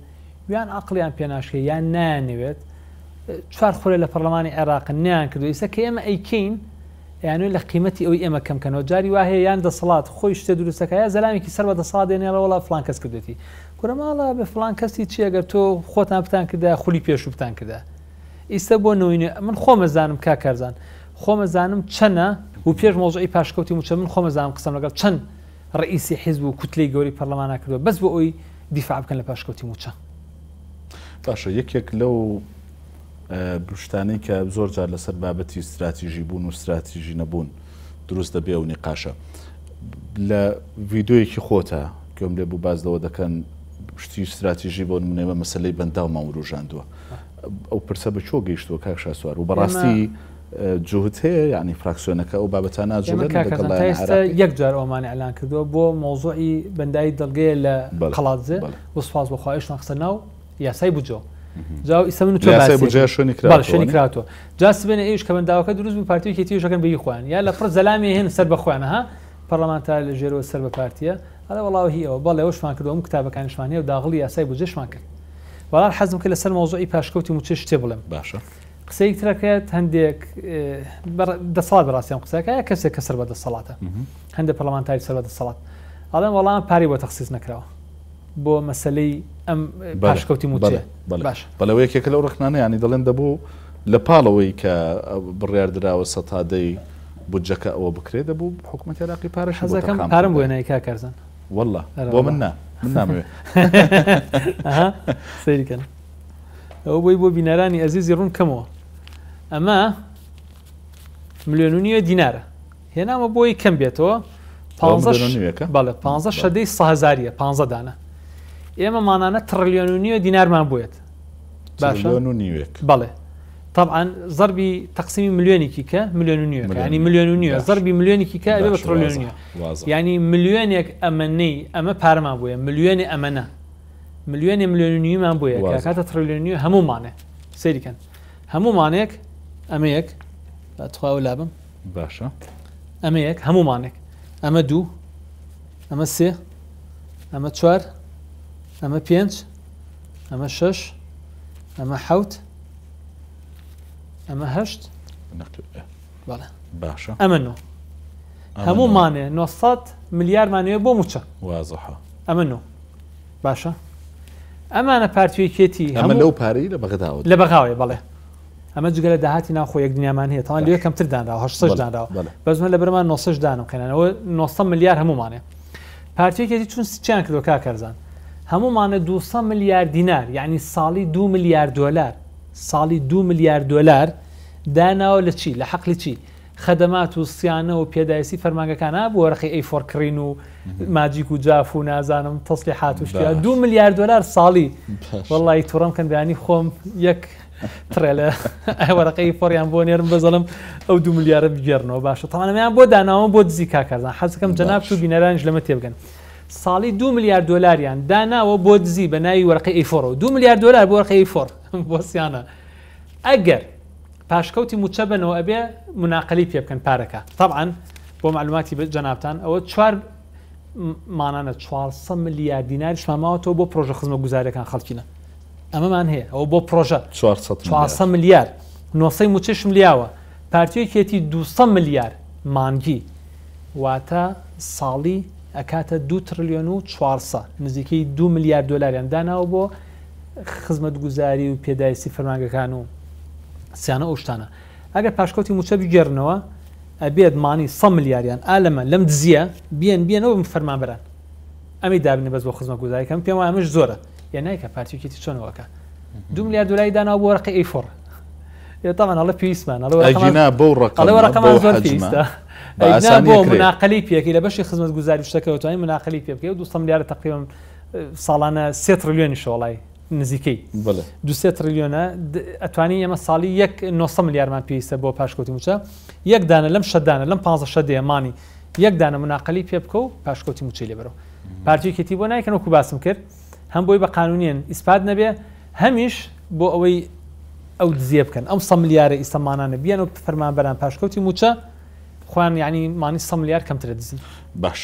Speaker 2: یان عقلیان پێناشکە یان نانەوێت چوار خۆرە لە پەرلەمانی عێراق نیان کردو ئیسا کە ئێمە ئەیکەین یانوی لە قیمەتی ئەوی ئێمە کەمکەنەوە جاری واهەیە یان دەسەڵات خۆی شتە دروستەکەە زەلامێکی سەر بە دەسەڵات دێنێرەوەڵا فلان کەس کردێتی کورەماڵە بە فلان کەسی چیەگەر تۆ خۆتان بتان کردا خولی پێشوبتان کردا ئیستا بۆ نوینێ من خۆمەزانم کاکارزان خۆمەزانم چەنە و پێش مۆژی پاشکەوتی موچە من خۆمەزانم قسەم لەگەڵ چەند ڕئیسی حیزب و کوتلی گەوری پەرلەمانە کردوە بەس بۆ ئەوی دیفاع بکەن لە پاشکەوتی موچە
Speaker 1: باشە یەکێک لەو بشتانی کە زۆر جار لەسەر بابەتی استراتیژی بوون و استراتیژی نەبوون دروست دەبێ و نقاشە لە ویددیوەیەکی خۆتە کۆم لێ بوو باز لەوە دەکەن شتی استراتیژی بۆ منێمە مەسلەی بەنداڵ ماوروژاندووە ئەو پرسە بە چۆ گەیشتوە کاک شاسوار و بەڕاستی جوهت هەیە ینی فراکسیۆنەکە ئەو بابەتان ناجێستا
Speaker 2: یەکجار ئەومانە ئەلان کردووە بۆ مۆزوعی بەندایی دەڵگەیە لە قڵاتزێ بۆ سپاس بەخواهش ناخسە ناو یاسای بجۆ جا ئیسە من شوێنی کراتەوە جاس بێنە ئیش کە بەنداوەکە دروست بە پارتی کێتیشەکەن بی خوان یا لە پڕ زەلامی هێن سەر بەخواانەها پەرلەمانتا لە ژێرەوە سەر بە پارتیە ئەلا وڵاو هیەوە بەڵێ شمان کردەوەم کتابەکانشمانە و داغڵی یاسای بجێشمان کرد بەڵار حەزم کە لەسەر مۆزۆی پاشکەوتی موچێ شتێ بڵێم باشە. قسەی ترەکەت هەندێک دەسەڵات بەڕاستیان قسەکە کەسێک کە سەر بە دەسەڵاتە هەندێک پەرلمانتاری سەر بە دەسەڵات ئەڵێن وەڵام پاری بۆ تەخصیص نکراوە بۆ مەسلەی ئەم باشکەوتی موچێ باش
Speaker 1: بەلەوە یەکێک لەو ڕخنانە ینی دەڵێن دەبوو لە پاڵەوەی کە بڕیار درراوە سەتادەی بودجەکە ئەوە بکرێت دەبوو
Speaker 2: حکوومەت عراقی پارە حەزەکەم پارم بۆ نایکا کارزان والله بۆ من نا من نامەوێت سریکەن ئەو بۆی بۆ بینارانی ئەزیزی ڕوون کەمەوە ئەمە میلیۆن نیە دینارە هێنامە بۆی کەم بێتەوە بەڵێ 15 شەدەی سەهزاریە 15 دانە ئێمە مانانە تریلیۆن و نیە دینارمان بێت باشە بەڵێ طبعاً ضربي تقسيم مليونيكي كا مليون نيو يعني مليون نيو ضربي مليونيكي كا بتروليون نيو يعني مليونك امني اما بارما بويا مليون امنا مليون مليونی مليونی من بوده که کات تریلیونی همو معنی سری کن همو معنیک امیک تو او لابم باشا امیک همو معنیک اما دو اما سي اما تشار اما پنج اما شش اما حوت اما هشت
Speaker 1: بله باشه اما
Speaker 2: نو همو معنی نصات مليار معنی بو مچه واضحه اما نو باشه ئەمانە پارتویکێتی ئەمە لەو
Speaker 1: پارەی لە بەغداوت لە
Speaker 2: بەغاوێ بڵێ ئەمە جگە لە داهاتی ناخۆ یەک دنیامان هەیە تاان لێ کەمتر دانرا ه دانرا بەزمە لە برمان 90 دانم قێنانەوە 900 ملیار هەمومانێ پارتویکێتی چون سیچیان کردۆ کاکەرزان هەمومانە 200 ملیار دینار یعنی ساڵی دو ملیار دلار ساڵی دو ملیار دلار داناوە لە چی لە حەقلی چی خەدەمات و سییانە و پێداسی فەرمانگەکانە بۆرەخی ئەیفۆرکڕین و ماجیک و جااف و نازانم تەسلی هاتوشتیا دو میلیارد دلار ساڵی وڵی تووڕم کەندانی خۆم یەک ترێ لە ئەوەرەقەی فۆریان بۆ نێرم بەزڵم ئەو دو میلیارە بگەێرنەوە باشە تەوانەمیان بۆ داناوە بۆ دزی کاکەزان حەزەکەم جەناب و بینەرانش لەمە تێبگەن. ساڵی دو میلیارد دلاریان داناوە بۆ دزی بە ناوی وەرقی ئەیفۆڕ و دو میلیارد دلار بۆ وەرقی ئەیفۆر بۆسییانە ئەگەر پاشکەوتی موچە بنەوە ئەبێ مناقلی پێ بکەن پارەکە طبعاان بۆ معلوماتی بە جەنابان ئەوە چوار مانانە 400 میلیارد دیناری شماماوەەوە بۆ پرۆژە خزمە گوزارەکان خەڵکینە ئەمەمان هەیە ئەو بۆ پرۆژە 400 میلیارد 900 موچشم لیاوە پارتیۆکێتی 200 میلیارد مانگی واتە ساڵی ئەکاتە دو تریلیۆن و 400 نزیکەی دو میلیارد دلاریان داناوە بۆ خزمەت گوزاری و پێداویستی فەرمانگەکان و سیانە ئەوشتانە ئەگەر پاشکەوتی موچە بگەرنەوە ئەبێتمانی سە ملیاریان ئالەمە لەم دزیە بیان بیانەوە بم فەرمابران ئەمی دابنی بەس بۆ خزمە گوزاریکەم پێم ئەمەش زۆرە یا نایکە پارتیکێتی چۆنەوەکە دو ملیار دولاری دانا بۆ ڕقی ئەیفۆر طبعا الله پیسمان الله بو رقم الله رقم زور پیستا اجنا بو مناقلی پیکی لبش خدمت گزاری شتکه تو مناقلی پیکی 200 میلیارد تقریبا سالانه 3 تریلیون ان شاء الله نزیکەی دوێ تریلیۆنە ئەتوانی ئەمە ساڵی یەک 900 میلیارمان پێویستە بۆ پاشکوتی موچە یەک دانە لەم شەدانە لەم 15 دێمانی یەک دانە مناقلی پێ بکە و پاشکوتی موچی لێ بەرەوە پارتیکەتی بۆ نایکەن و کوباسم کرد هەم بۆی بە قانونیان ئیسپات نەبێ هەمیش بۆ ئەوەی ئەو دزیە بکەن ئەم سە میلیارە ئیسەمانانە بیان و فەرمان بەران پاشکەوتی موچە خوان یعنی مانی سە میلیار کەمترە دزی باش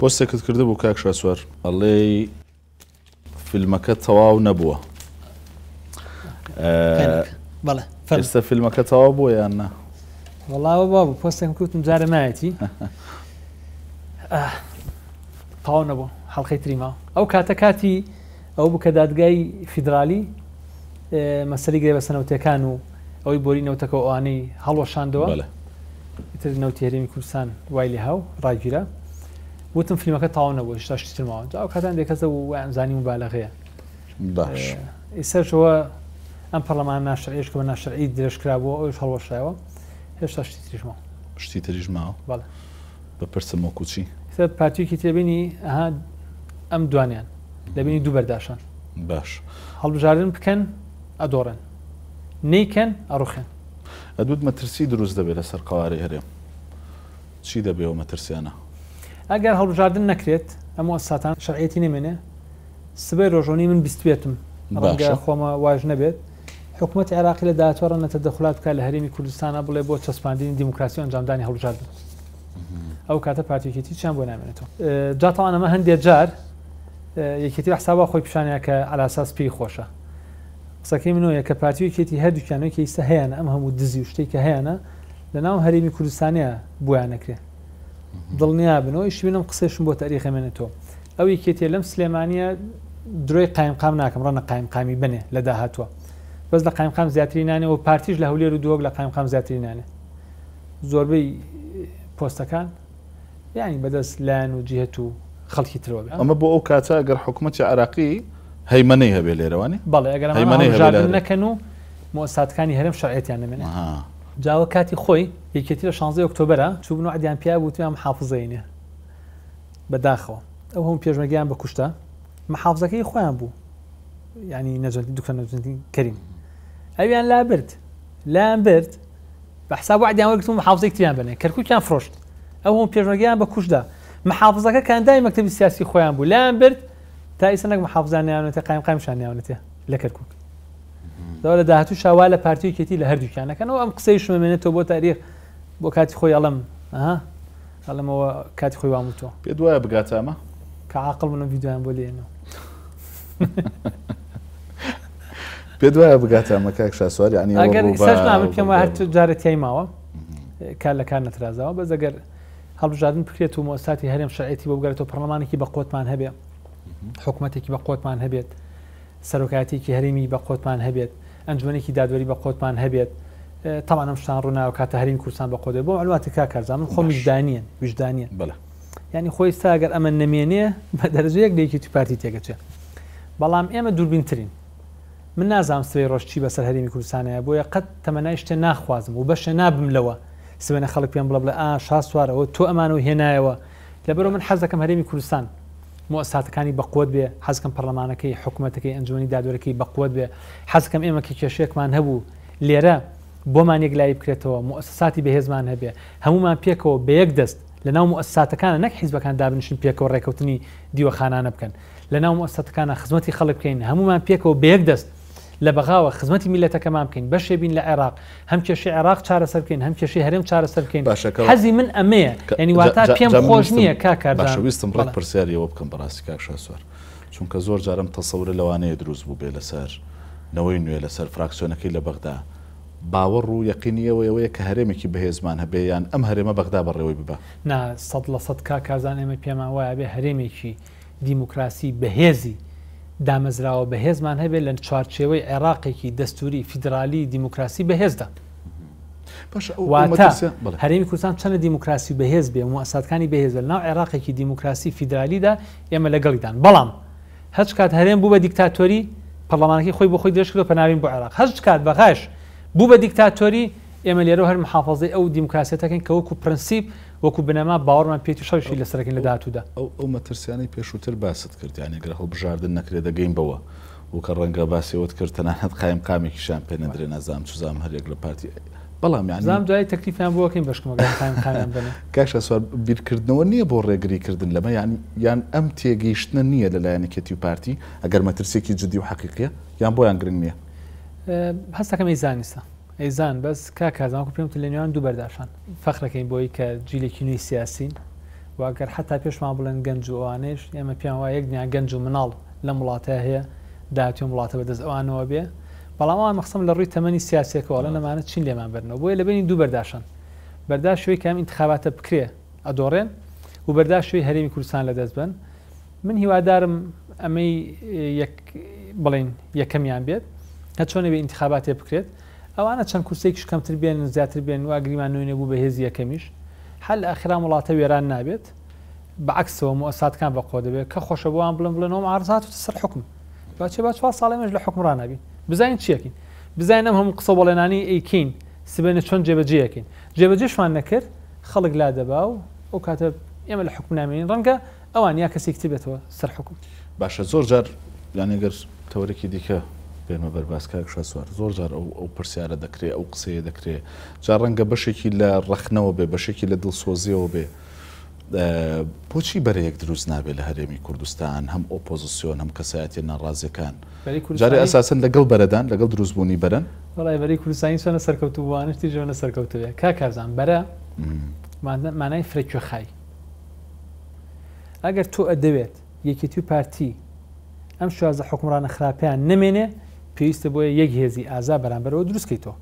Speaker 1: پۆستێکت کردە بۆ کاکشاسوار ئەڵێ فیلمەکە تەواو نەبووە ئێستا فیلمەکە تەواو بۆ یان نه
Speaker 2: وڵاوە با پۆستم کوتم جارە نایەتی تاو نەبوو حڵلقەی تریما ئەو کاتە کاتی ئەو بکە دادگای فیدرالی مەسەری گرێ بە سەرەوتەکان و ئەوەی بۆری نەوتەکە ئەوانەی هەڵوەشاندەوە لە ئیتر نەوتێریمی کوردستان وای لێ هاو ڕاگیرە وتم فیلمەکە تاو نەبوو شتا شتماوە جا کاتان دێکەسە و ئەمزانی مبالەغەیە باش ئیسەرەوە ئەم پەرلەمان ناشرعش کە بە ناشرعی درێژکرا بوو ئەوش هەڵەشایەوە هێشتا شتی تریژماوە
Speaker 1: شتی تریژماوە بەڵێ بەپرسمە کوچی
Speaker 2: پاتوکی تێبینی ئەها ئەم دوانیان دەبینی دوو بەرداشان باش هەڵبژارن بکەن ئەدۆڕن نیکەن ئەڕوخێن
Speaker 1: ئەدوت مەترسی دروست دەبێت لەسەر قوارەی هەرێ چی دەبێەوە مەترسیانە
Speaker 2: ئەگەر هەڵبژاردن نەکرێت ئەمە ساتان شعەتی نمێنێ سبەی ڕۆژۆنی من بیستێتم خۆمە واژ نەبێت حکوومەت عراقی لە داهاتوارە نەتە دەخلات بکە لە هەرمی کوردستانە بڵێ بۆ چەسپاندنی دیموکراسی ئەنجامدانی هەڵبژاردن ئەو کاتە پارتیکێتی چیان بۆ نامێنێتەوە جاتەوانەمە هەندێک جار یەکێتی حسابە خۆی پیشانە کە ئالاساس پێی خۆشە قسەکەی منەوەیە کە پارتیوکێتی هەردووکیانەوەی کەیسە هەیەە ئەم هەموو دزی و شتێککە هەیەە لە ناو هەرێمی کوردستانە بۆیان نەکرێت دڵنیا بنەوە شوێنم قسەشم بۆ تاریخ مێنێتەوە ئەو یکێتێ لەم سلێمانە درۆی قایمقام ناکەم ڕەنە قایمقامی بنێ لە داهاتوە بەس لە قایمقام زیاترینانێ و پارتیش لە هەولێر و دووەک لە قایمقام زیاترینانێ زۆربەی پۆستەکان یعنی بەدەست لایەن و جیهت و خەڵکی ترەوە ئەمە
Speaker 1: بۆ ئەو کاتە گەر حکوومەتی عراقی هەیمەەی هەبێ لێرەوانی بەڵێ ئەگەر هەیمەەی
Speaker 2: نەکەن و مۆساتەکانی هەرم شعێتیان نمێنێ جاوە کاتی خۆی یەکێتی لە 16 ئۆکتۆبرە چوبن و عدیان پیا بوتیان حافزینێ بەداخەوە ئەو هەم پێشمەگەیان بە کوشتە محافزەکەی خۆیان بوو ینی نەجەنتی دوکە نەجنتی کەریم ئەویان لا برد لایان برد بە حساب عدیان وەرگتون محافزەی تریان بنێ کەرکوتیان فرۆشت ئەو هەم پێشمەگەیان بە کوشدا محافزەکە کاندای مەکتتەبی سیاسی خۆیان بوو لایان برد تا ئیسەنەک محافزانیانێتە قایم قامشانیاونێتە لە کەرکک لەوە لە داهاتوو شاوا لە پارتیوکێتی لە هەردووکیانەکەنەوە ئەم قسەی شمێنێتەوە بۆ تاریخ بۆ کاتی خۆی ئەڵم ئەڵمەوە کاتی خۆی وامتەوە پێ دوایە بگاتامە کە عقل بنم یددیویان بۆ لێنەوە
Speaker 1: پێ دوایە بگاتامە کاک شاسواری ئەگەر پێم هەر
Speaker 2: جارەتیای ماوە کار لە کار نەترازاوە بە زەگەر هەڵبژادن بکرێت و مۆستاتی هەرێم شعەتی بۆ بگەرێتەوە پەرلەمانێکی بە قوتمان هەبێ حکوومەتێکی بە قوتمان هەبێت سەرۆکاتێکی هەرمی بە قوتمان هەبێت ئەنجومێکی دادوەری بە خۆتمان هەبێت تاوانم شتان ڕووناو کاتە هەرین کورسان بە خۆدە بۆ ئەلواتە کا کارزان من خۆم دانیە ویژدانیە بڵە ینی خۆی ساگەر ئەمە نمێنێ بە دەرزوەک لەیەکی توپارتی تێگەچێت بەڵام ئێمە دووربینترین من نازام سوی ڕۆشتی بەسەر هەرمی کوردستانەیە بۆیە قەت تەمەنای شتێ ناخوازم و بەشە نابم لەوە سوێنە خەڵک پێم بڵە بڵێ ئا شا سوارەوە تۆ ئەمانەوە هێنایەوە لەبەرەوە من حەزەکەم هەرێمی کوردستان مؤسساتەکانی بەقوت بێ حەزکەم پەرلەمانەکەی حکوومەتەکەی ئەنجوانی دادوەرەکەی بەقوت بێ حەزکەم ئێمەکی کێشێکمان هەبوو لێرە بۆمان یەکلای بکرێتەوە مؤسساتی بەهێزمان هەبێ هەمومان پێکەوە بە یەک دەست لە ناو مؤسساتەکانە نەک حیزبەکان دابنشن پێکەوە ڕێکەوتنی دیوەخانانە بکەن لە ناو مؤسساتەکانە خزمەتی خەڵک بکەین هەمومان پێکەوە بە یەک دەست لە بەغاوە خزمەتی میلەتەکەمان بکەین بەشێ بین لە عێراق هەم کێشی عێراق چارەسەر بکەین هەم کێشی هەرم چارەسەر بکەین حەزی من ئەمەیە ینی واتا پێم خۆش نییە کاکەویستم ڕێک
Speaker 1: پرسیاریەوە بکەم بەڕاستی کاکشاسوار چونکە زۆر جارم تەسەورە لەوانەیە دروست بوو بێ لەسەر نەوەی نوێ لەسەر فراکسیۆنەکەی لە بەغدا باوەڕ و یەقینیەوە ئەوەیە کە هەرێمێکی بەهێزمان هەبێ یان ئەم هەرێمە بەغدا بەڕێوەی ببە
Speaker 2: نا سەد لە سەد کا کازان ئێمە پێمان وایە بێ هەرێمێکی دیموکراسی بەهێزی دامەزراوە بەهێزمان هەبێت لە چوارچێوەی عێراقێکی دەستوری فیدرالی دیموکراسی بەهێزدا واتە هەرێمی کوردستان چەندە دیموکراسی بەهێز بێ موسادکانی بەهێز لە ناو عێراقێکی دیموکراسی فیدرالیدا ئێمە لەگەڵیدان بەڵام هەچ کات هەرێم بوو بە دیکتاتۆری پەرلەمانەکەی خۆی بۆ خۆی دەشکەوە پەناوین بۆ عێراق هەچ کات بەغاش بوو بە دیکتاتۆری ئێمە لێرە هەر محافظی ئەو دیموکراسەتەکەن کە وەکو پرەنسیب وەکو بنەما باوەڕمان پێی شەشی لەسەرەکەین لە دااتوودا
Speaker 1: ئەو مەترسیانی پێشووتر باست کرد یانی گرە هەڵ بژاردن نەکرێت دەگەین بەوە وکە ڕەنگە باسیەوەت کرد تەنانەت قایم کامێکیشان پێ نەدرێ نازام چزام هەرێک لە پارتی بەڵام یانزام
Speaker 2: دوای تەکلیفیان بووکەین بەشکمە
Speaker 1: کاشە سوار بیرکردنەوە نییە بۆ ڕێگریکردن لەمە یان ئەم تێگەیشتە نییە لە لایەنەکەتی و پارتی ئەگەر مەترسێکی جدی و حەقیقیە یان بۆیان گرنگ نییە
Speaker 2: هەستەکەم زانستە ئەیزان بەس کا کازانکو پێم لە نێوان دوو بەرداشان فەخرەکەین بۆی کە جیلێکی نوی سیاسین واگەر حتا پێشمان بڵێن گەنج و ئەوانش ئێمە پێیان وایە یەکنیان گەنج و مناڵ لە وڵاتە هەیە داهاتیۆ وڵاتە بەدەست ئەوانەوە بێ بەڵامەوە مەخسم لە ڕووی تەمەنی سیاسێکەوە لە نەمانە چین لێمان بەرنەوە بۆیە لە بینی دوو بەرداشان بەرداشوی کام انتخاباتە بکرێ ئەدۆڕێن و بەرداشوی هەرمی کوردستان لەدەست بن من هیوادارم ئەمەی بڵین یەکەمیان بێت هە چۆنە بێ انتخاباتێ بکرێت ئەوانە چەند کوستێکیش کەمتر بێن زیاتر بێن وا گریمان نوێنێ بوو بە هێزی یەکەمیش هەل ئەخرا وڵاتە وێران نابێت بەعکسەوە موساتکان بە خۆ دەبێت کە خۆشە بووان بڵم بڵێنەوە ئارزات و سەر حکم باچێ با چوار ساڵێمەش لە حکمڕان نبین بزانین چیەکەین بزانین ئەم هەموو قسە بەڵێنانی ئەیکین سبێنە چۆن جێبەجەیەکەین جێبەجێشمان نەکرد خەڵک لا دەبا و ئەو کاتە ئێمە لە حکم نامێنین ڕەنگە ئەوان یا کەسێک بێتەوە سەر حکم
Speaker 1: باشە زۆر جار لانێگەر تەوەێکی دیکە بێنمە بەرباسکاک شەسوار زۆر جار ئەو ئەو پرسیارە دەکرێت ئەو قسەیە دەکرێت جا ڕەنگە بەشێکی لە ڕخنەوە بێ بەشێکی لە دڵسۆزیەوە بێ بۆچی بەرەیەک دروست نابێت لە هەرێمی کوردستان هەم ئۆپۆزیسیۆن هەم کەسایەتی ناڕازەکان جارێ ئەساسن لەگەڵ بەرەدان لەگەڵ دروستبوونی بەرەن
Speaker 2: وڵای بەری کوردستانی سوێنە سەرکەوتووانشتی ژێنە سەرکەوتوێ کا کارزان بەرە مانای فرێکوێ خای ئەگەر تۆ ئەدەوێت یەکێتی و پارتی ئەم شوازە حکمڕانە خراپیان نمێنێ پێویستە بۆیە یەک هێزی ئازا بەرامبەرەوە دروستکەیتەوە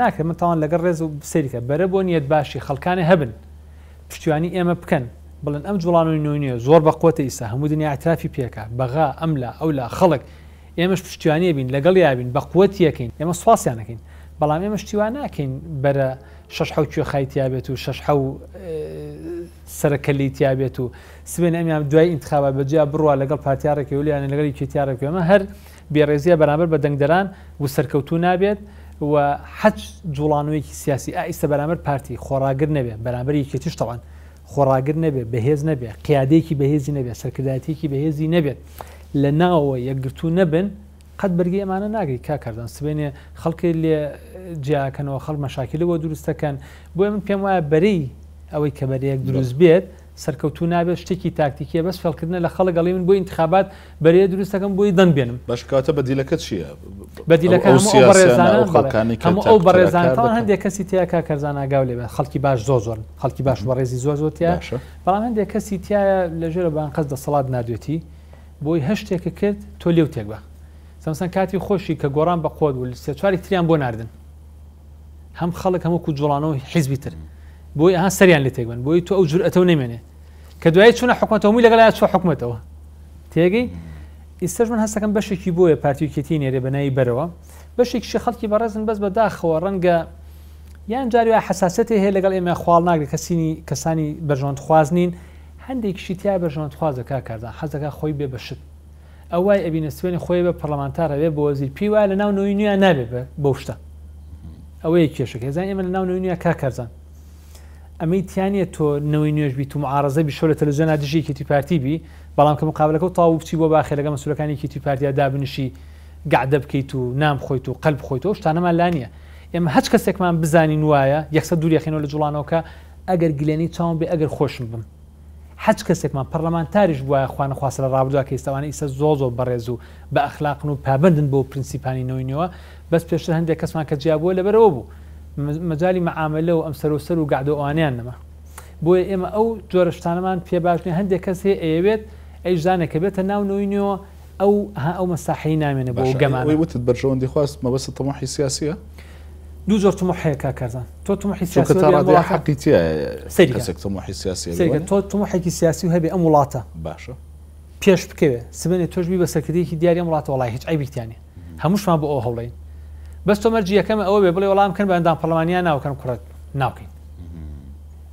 Speaker 2: ناکە من تاوان لەگەڵ ڕێز و سەریکە بەرە بۆ نیەت باشی خەڵکانی هەبن پشتیوانی ئێمە بکەن بڵن ئەم جوڵانەوەی نوێ زۆر بە قوتە ئیسا هەموو دنیا ئاعترافی پێکە بەغا ئەملا ئەولا خەڵک ئێمەش پشتیوانە بین لەگەڵ یابین بە قوت یەکەین ئێمە سواسیانەکەین بەڵام ئێمە شتیوان ناکەین بەرە شش حوتێ خایتیابێت و شش حو سەرکەلیتیابێت و سبێن ئەمیان دوای ئینتخابە بەجیا بڕوە لەگەڵ پاتیارەکە ولیانە لەگەڵی کێتیارەکەمە هەر بێڕێزیە بەرامبەر بە دەنگدەران و سەرکەوتو نابێت و حەج جوڵانوەیەکی سیاسی ئایستا بەرامبەر پارتی خۆراگر نەبێ بەرامبەری کێتیش تەوان خۆراگر نەبێت بەهێز نەبێت قیادێکی بەهێزی نەبێت سەرکردایەتێکی بەهێزی نەبێت لە ناوەوە یەکگرتو نەبن قەت بەرگی ئەمانە ناگری کاکردن سبێنێ خەڵکی لێ جیاکەنەوە خەڵ مەشاکلەوە دروستەکەن بۆ من پێم وایە بەرەی ئەوەی کە بەرەیەک دروست بێت سەرکەوتو نابێت شتێکی تاکتیکیە بەس فەلکردن لە خەڵک گەڵی من بۆ انتخابات بەرێ دروستەکەم بۆی دەن بێنم بەشکاتە بەدیلەکە چییە؟ بەدیلەکە ئەو بەڕێزانان هەندێک کەسی تیاکە کەزانناگاو لێ خەڵکی باش زۆ زۆر خەڵکی باش بەڕێزی زۆ زۆ تیا بەڵام هەندێک کەسی تایە لەژێرە بانقەز دەسەڵات نادوێتی بۆی هەشتێکە کرد تۆ لێو تێک بە سەمسەن کاتی خۆشی کە گۆران بە خۆت و سێ چواری تریان بۆ ناردن هەم خەڵک هەموو کوجوڵانەوە حیزبی ترن بۆی ئەها سەریان لە تێکبن بۆی تو ئەو جورئەتەوە نمێنێ کە دوای چونە حکومەتەوەمی لەگەڵ چۆ حکومەتەوە تێگەی ئیسەر من هەستەکەم بەشێکی بۆیە پارتیوکێتی نێرێ بەنایی بەرەوە بەشێکشی خەڵکی بەڕزن بەس بەداخەوە ڕەنگە یان جاریوە حساسەتی هەیە لەگەڵ ئێمە خواڵ ناگری کەسینی کەسانی بەژۆند خواز نین هەندێکشی تیا بەژۆند خوازەکە کاردان حەزەکە خۆی بێ بەشت ئەوای ئەبینە سوێنی خۆی بە پەرلەمانتارەوێ بۆ وەزیر پی وایە لە ناو نوینیان نابێ بەو شتە ئەوەیە کێشەکە هێزان ئێمە لە ناو نوینیە کاکەزان ئەمەی تیانە تۆ نەوەی نوێژبی تو معارزە بیشۆ لە تەلەزیۆنا دژی کتی پارتیبی بەڵام کە مقابلەکە و تاو بچی بۆ باخێ لەگە مەسولەکانی کتی پارتیا دابنشی گعدە بکەیت و نام خۆیت و قەلب خۆیت و شتانەمان لا نیە ئێمە هەچ کەسێکمان بزانین وایە یەکسە دووری خێنەوە لە جوڵانەوەکە ئەگەر گلێنی چاوم بێ ئەگەر خۆشم بم حچ کەسێکمان پەرلەمانتاریش وایە خوانە خواست لە ڕابدووا کە ئێستاوانە ئیسە زۆ زۆ بەڕێز و بە ئەخلاقن و پابندن بۆ پرینسیپانی نوینەوە بەس پێشتر هەندێک کەسمان کە جیابووە لەبەرەوە بوو مجالی معامله و ئەم سەر و سەر و گادە ئەوانیان نەما بۆیە ئێمە ئەو جۆرەشتانەمان پێ باشنی هەندێک کەس هەیە ئەوێت ئەی ژانێکە بێتە ناو نوینەوە ئەو ها ئەو مەساحی نامێنە بۆ گەمانەوەی
Speaker 1: وتت بەرژەوەندی خواست مەبەست تەماحی سیاسیە؟ دوو زۆر تمحەیەکە کەزان تۆ
Speaker 2: تمحی تۆ تمحێکی سیاسی و هەبێ ئەم وڵاتە باشە پێش بکەوێ سبێنێ تۆشبی بە سەکردێکی دیاری وڵاتە وڵای هیچ ئەیبییتیانێ هەمووشمان بۆ ئەو هەڵێن بەس تۆمەرجی یەکەم ئەوە بێ بڵێ وەڵام کردن بە ئەندام پەڵمانیا ناوکەم کوڕەت ناوکەین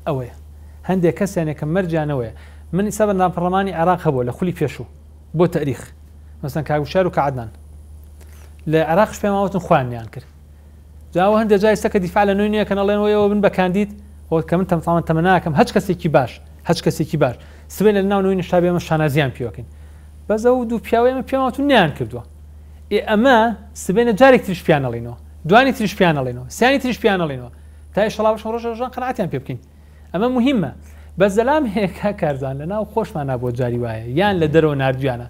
Speaker 2: ئەوەیە هەندێک کەسێنێکە مەرجانەوەە من ئیسا بەندام پەرلەمانی عراق هەبوو لە خولی پێشوو بۆ تەریخ مەستن کاگوشار و کەعادان لە عراقش پێماوەتن خوانیان کرد جاوە هەندێک جای سەکە دیفاع لە نوێنە کەنەڵێن ئەوەوە بن بەکاندید کە من تەمسامان تەمەناکەم هەچ کەسێکی باش هەچ کەسێکی باش سبێن لە ناو نوێنی شابێمە شانازیان پیوەکەین بەزە و دوو پیاوێمە پێماوەتون نیان کردووە ئەمە سبێنە جارێک تریش پیانەڵینەوە دوانی تریش پیانەڵینەوە سیانی تریش پیانەڵینەوە تا شڵاوش ڕۆژەژان قەنعاتیان پێ بکەین ئەمە مهمە بە زەلام هەیەکا کارزان لە ناو خۆشمانە بۆ جاری وایە یان لە دەرەوە نردویانە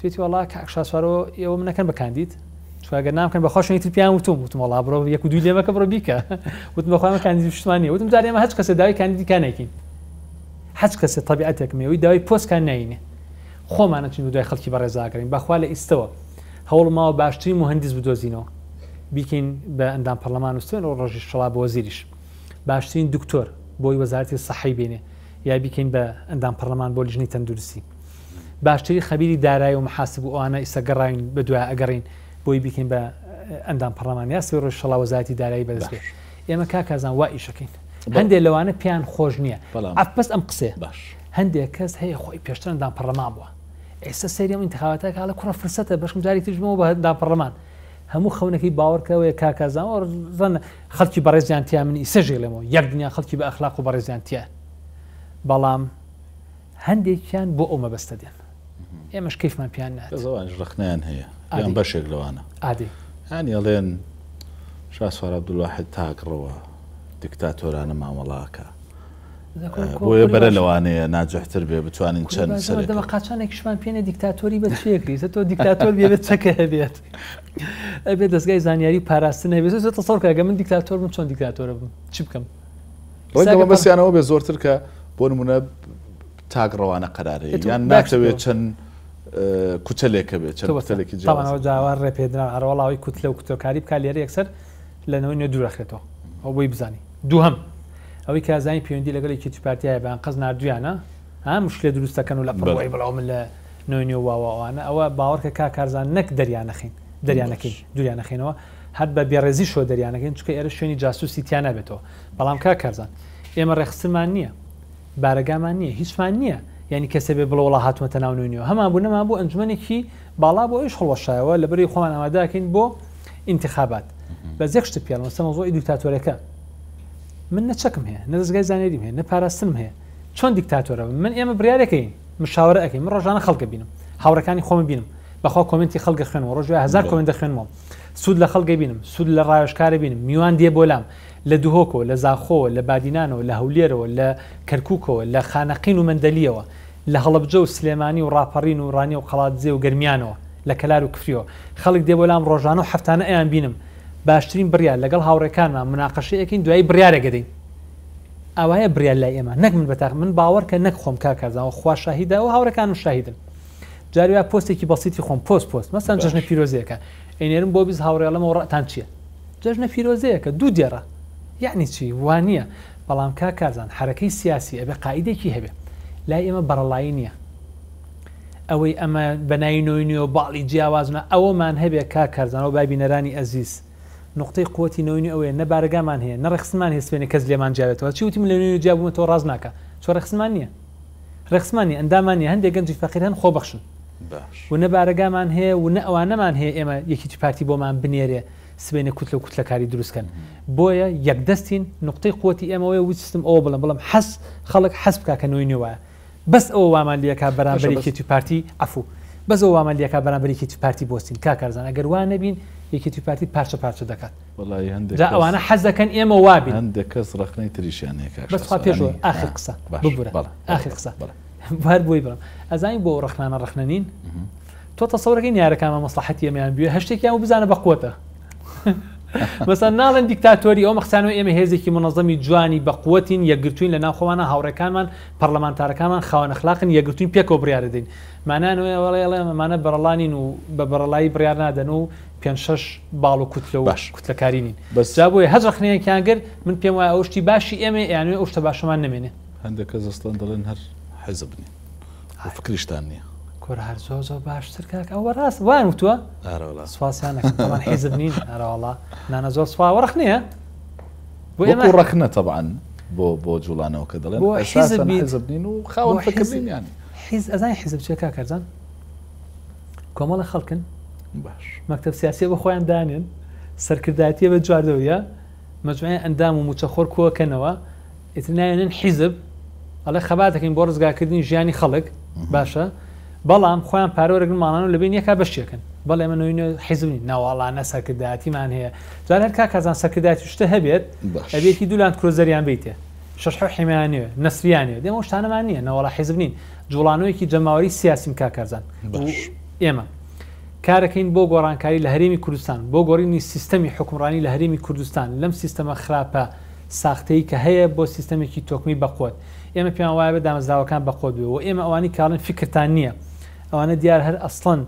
Speaker 2: توێتی وڵا کاکشاسوارۆ ئێوە منەکەن بکاندید چواگە نامکەن بە خۆشنی تر پیان وتم وتم وڵا بڕۆ یەک دوو لێمەکە بڕۆ بیکە وتم بەخواامە کاندی شتوانانی وتم دارێمە هەچ کەسە داوای کاندیدیکان نەکەین حەچ کەسە تەبیعاتێکمەوەی داوای پۆستکان نینێ خۆمانە چین دوای خەڵکی بە ڕێزاگرین بەخوا لە ئیستەوە هەوڵ ماوە باشترین و هەندیز بدۆزینەوە بیکەین بە ئەندام پەرلەمان وستێن و ڕۆژی شڵا بۆ زیریش باشترین دکتۆر بۆی وەزارتی سەحی بێنێ یا بیکەین بە ئەندام پەرلەمان بۆ لیژنی تەندروستی باشتری خەبیری دارایی و محاسب و ئەوانە ئیسەگەڕین بە دوای ئەگەڕین بۆی بیکەین بە ئەندام پەرلەمانیا سێ ڕۆژ شڵا وەزارتی دارایی بەدەستێت ئێمە کاکزان وا ئیشەکەین هەندێک لەوانە پیان خۆش نییە ئەپس ئەم قسێ باش هەندێک کەس هەیە خۆی پێشتەندان پەرلەمان بووە ئێستا سریەم انتخاباتە کاڵە کوڕە فرسەتە بەشم جاری تژمەوە بە داپەڕەمان هەموو خەونەکەی باوەڕکەوەی کاکازانەوە ڕەن خەڵکی بەڕێزیانتیا من سەژێ لەمەوە یەک دنیا خەڵکی بە ئەخلاق و بەڕێزیانتیە بەڵام هەندێکیان بۆ ئەومە بەستە دێن ئێمەش کەیفمان پیان
Speaker 1: ڕخنیان هەیە یان بەشێک لەوانە عادی هەنی ئەڵێن شاسوار عبدولواحد تاکڕەوە دیکتاتۆرانە مامەڵاکە بۆیە بەرە لەوانەیە ناجەحتر بێ بتوانین
Speaker 2: چەند دەمە قاچانێکشمان پێێنە دیکتاتۆری بە چیەکری زە تۆ دیکتاتۆر بێت چەکە هەبێت ئەبێ دەستگای زانیاری پاراستن هەبێت زە تەسەڵکەگە من دیکتاتۆر من چۆن دیکتاتۆرە بم چی بکەم بەسییانەوە
Speaker 1: بێ زۆرتر کە بۆ نمونە تاگڕەوانە قەرارەیە یان ناچەوێت چەند کوچەلێکە بێت چەندەلێکی
Speaker 2: جاوار ڕێپێدرا هەرواڵاوی کووت لەو کوتۆکاری بکار لێرە یەکسەر لەنەوەی نوێ دوورەخێتەوە ئەو بۆی بزانی دوو هەم ئەوەی کازانی پەیوەندی لەگەڵێکی تپارتیایە بەیان قەز نردویانە هەم شلێ دروستەکەن و لە پڕی بڵاو من لە نوێنی واوەوانە ئەوە باوەڕکە کا کارزان نەک دەریانەخین دەریانەکەین دوریانەخینەوە هەر بە بێڕێزی شۆ دەریانەکەین چکە ئێرە شوێنی جاسوسی تیان نابێتەوە بەڵام کا کارزان ئێمە ڕێخستمان نییە بارەگامان نییە هیچمان نییە ینی کەسە بێ بڵەوە هاتووەتە ناونیەوە هەمان بوو نەما بۆ ئەنجمەێکی باڵا بۆ ئەوش خڵەشایەوە لەبری خۆمان ئاماداکەین بۆ انتخابات بە زێخشت پیان وەسە مۆزۆی دوکتاتۆرەکە من نەچەکم هەیە نە دەستگای زانێریم هەیە نەپاراستنم هەیە چۆن دیکتاتۆرە من ئێمە بریارەکەین مشاورە ئەەکەین من ڕۆژانە خەڵکە بینم هاوڕەکانی خۆم بینم بەخوا کمنتی خەڵگە خوێنەوە ڕۆژوی هزار کمنت خوێنمەوە سود لە خەڵگە بینم سود لە ڕایشکارە بینم میوان دێ بۆلام لە دوهۆکەوە لە زاخۆوە لە بادینانەوە لە هەولێرەوە لە کەرککەوە لە خانەقین و مندەلیەوە لە هەڵبجە و سلێمانی و ڕاپەڕین و ڕانی و قەڵات زێ و گرمیانەوە لە کەلار و کفریەوە خەڵک دێ بۆلام ڕۆژان و هەفتانە ئەیان بینم باشترین بریان لەگەڵ هاوڕێکانمان مناقەشەیەکین دوایی بریارە گەدەین ئەوایە بریان لای ئێمە نەک من بەتاق من باوەڕکە نەک خۆم کاکەزانەوە خوا شاهیدا و هاوڕەکانم شاهیدن جاریوا پۆستێکی بەسیتی خۆم پۆست پۆست مەسان جژنە پیرۆزیەکە ئەینێرم بۆ بیست هاوڕێڵەمەوە ڕتان چییە جژنە پیرۆزەیەەکە دوو دێرە یعنی چی وانە بەڵام کا کازان حرەکەی سیاسی ئەبێ قاعدێکی هەبێ لای ئێمە بەرەڵایی نییە ئەوەی ئەمە بەناینۆینی و باڵی جیاوازنە ئەوەمان هەبێ کا کارزانەوە بابینەرانی ئەزیز نقطەی قوتی نوینی ئەوەیە نەبارگامان هەیە نەڕخسمان هێسوێنێ کەس لێمان جاوێتەوە چی وتیم لە نوێنی جابوومەوە ڕاز ناکە چۆ رەخسمان نییە رەخسمانی ئەندامانی هەندێک گەنجی فەقیر هەن خۆبەخشن و نەبارەگامان هەیە و نە ئەوانەمان هەیە ئێمە یەکیی پارتی بۆمان بنێرێ سبێنە کووت لە کووتلەکاری دروستکەن بۆیە یەکدەستین نقطەی قوتی ئێمەوەی وستم ئەوە بڵم بڵم حەس خەڵک حەس بکاکەنەوەی نوایە بەس ئەوە وامان لەکە بەرامبەرێکی پارتی ئەفو بەس ئەو وامان لەکە بەرامبەرێکی پارتی بستین کاکارزان ئەگەر وان نەبین یەکێتی پارتی پرچه پرچه دکات. پارچە
Speaker 1: پارچە دەکات ئەوانە
Speaker 2: حەزەکەن ئێمە وابی
Speaker 1: هەندێک کەس ڕخنەی تریشیانێک بەسخوا پێشەوە ئاخر قسە
Speaker 2: ئاخر قسە بار رخ بڵم ئەزانین بۆ ڕخنانە ڕخنەنین تۆ تەسەورەکەی مصلحتیم یعنی بیه هشتی که و بزانە با قوته. مەسا ناڵێن دیکتاتۆری ئەو مەخسان و ئێمە هێزێکی منەظەمی جوانی بە قوتین یەگرتوین لە ناوخۆوانە هاوڕەکانمان پەرلەمانتارەکانمان خاوەنەخلاقن یەگرتوین پێکۆ بریاردەین مانانەوەڵێڵێمەمانە بەڕڵانین و بە بەڕڵایی بریار نادەن و پێ شش باڵ و کوتلە باش کوتلەکارینین بەسا بۆی هەزرخنەیەکیان گر من پێم وایە ئەوشتی باشی ئێمە یانوێ ئەوشتە باشەمان نمێنێ
Speaker 1: هەندێک کە زەستان دەڵێن هەر حەزبنی فکریشتان نییە
Speaker 2: کۆر هەر زۆ زۆ باشتر کاک ئەوە ڕاست وان وتووە سواسیانەکەمان حیزب نین هەراوەڵا نانە زۆر سوا وەرخ نییە بۆ ئێمە ڕەخنە
Speaker 1: تەبعاان بۆ بۆ جوڵانەوە کە دەڵێن حزبین
Speaker 2: و خاوەکەزیان حیز ئەزای حیزب چێک کارزان کۆمەڵە خەڵکن باش مەکتب سیاسی خوان خۆیان دانێن سەرکردایەتە بە جواردەوەە مجموعی ئەندام و موچەخۆر کۆکەنەوە ئیتر نایەنن حیزب ئەڵێ خەباتەکەین بۆ ڕزگاکردنی ژیانی خەڵک باشە بەڵام خۆیان پارۆرەگرمانان و لەبین یەکە بەشتێکن بەڵێ منوین حیزمنی ناواڵانە سەرکرداتیمان هەیە جار هەر کا کازان سەرکرداتی شتە هەبێت ئەبێتی دولاند کرۆزەریان بیتێ شش حیمانێ نسریانێ دێمە شتانەمان نییە نەوەڵا حیزمنین جوڵانەوەیکی جەماوەری سیاسیم کا کارزان ئێمە کارەکەین بۆ گۆڕانکاری لە هەرێمی کوردستان بۆ گۆڕینی سیستەمی حکومڕانی لە هەرێمی کوردستان لەم سیستەمە خراپە ساختەی کە هەیە بۆ سیستەمێکی تۆکمی بەخۆت ئێمە پێیان وایە بە دامەزداوەکان بەخۆت بێ و ئێمە ئەوانی کاڵن فکرتان نییە ئەوانە دیار هەر ئەسڵەن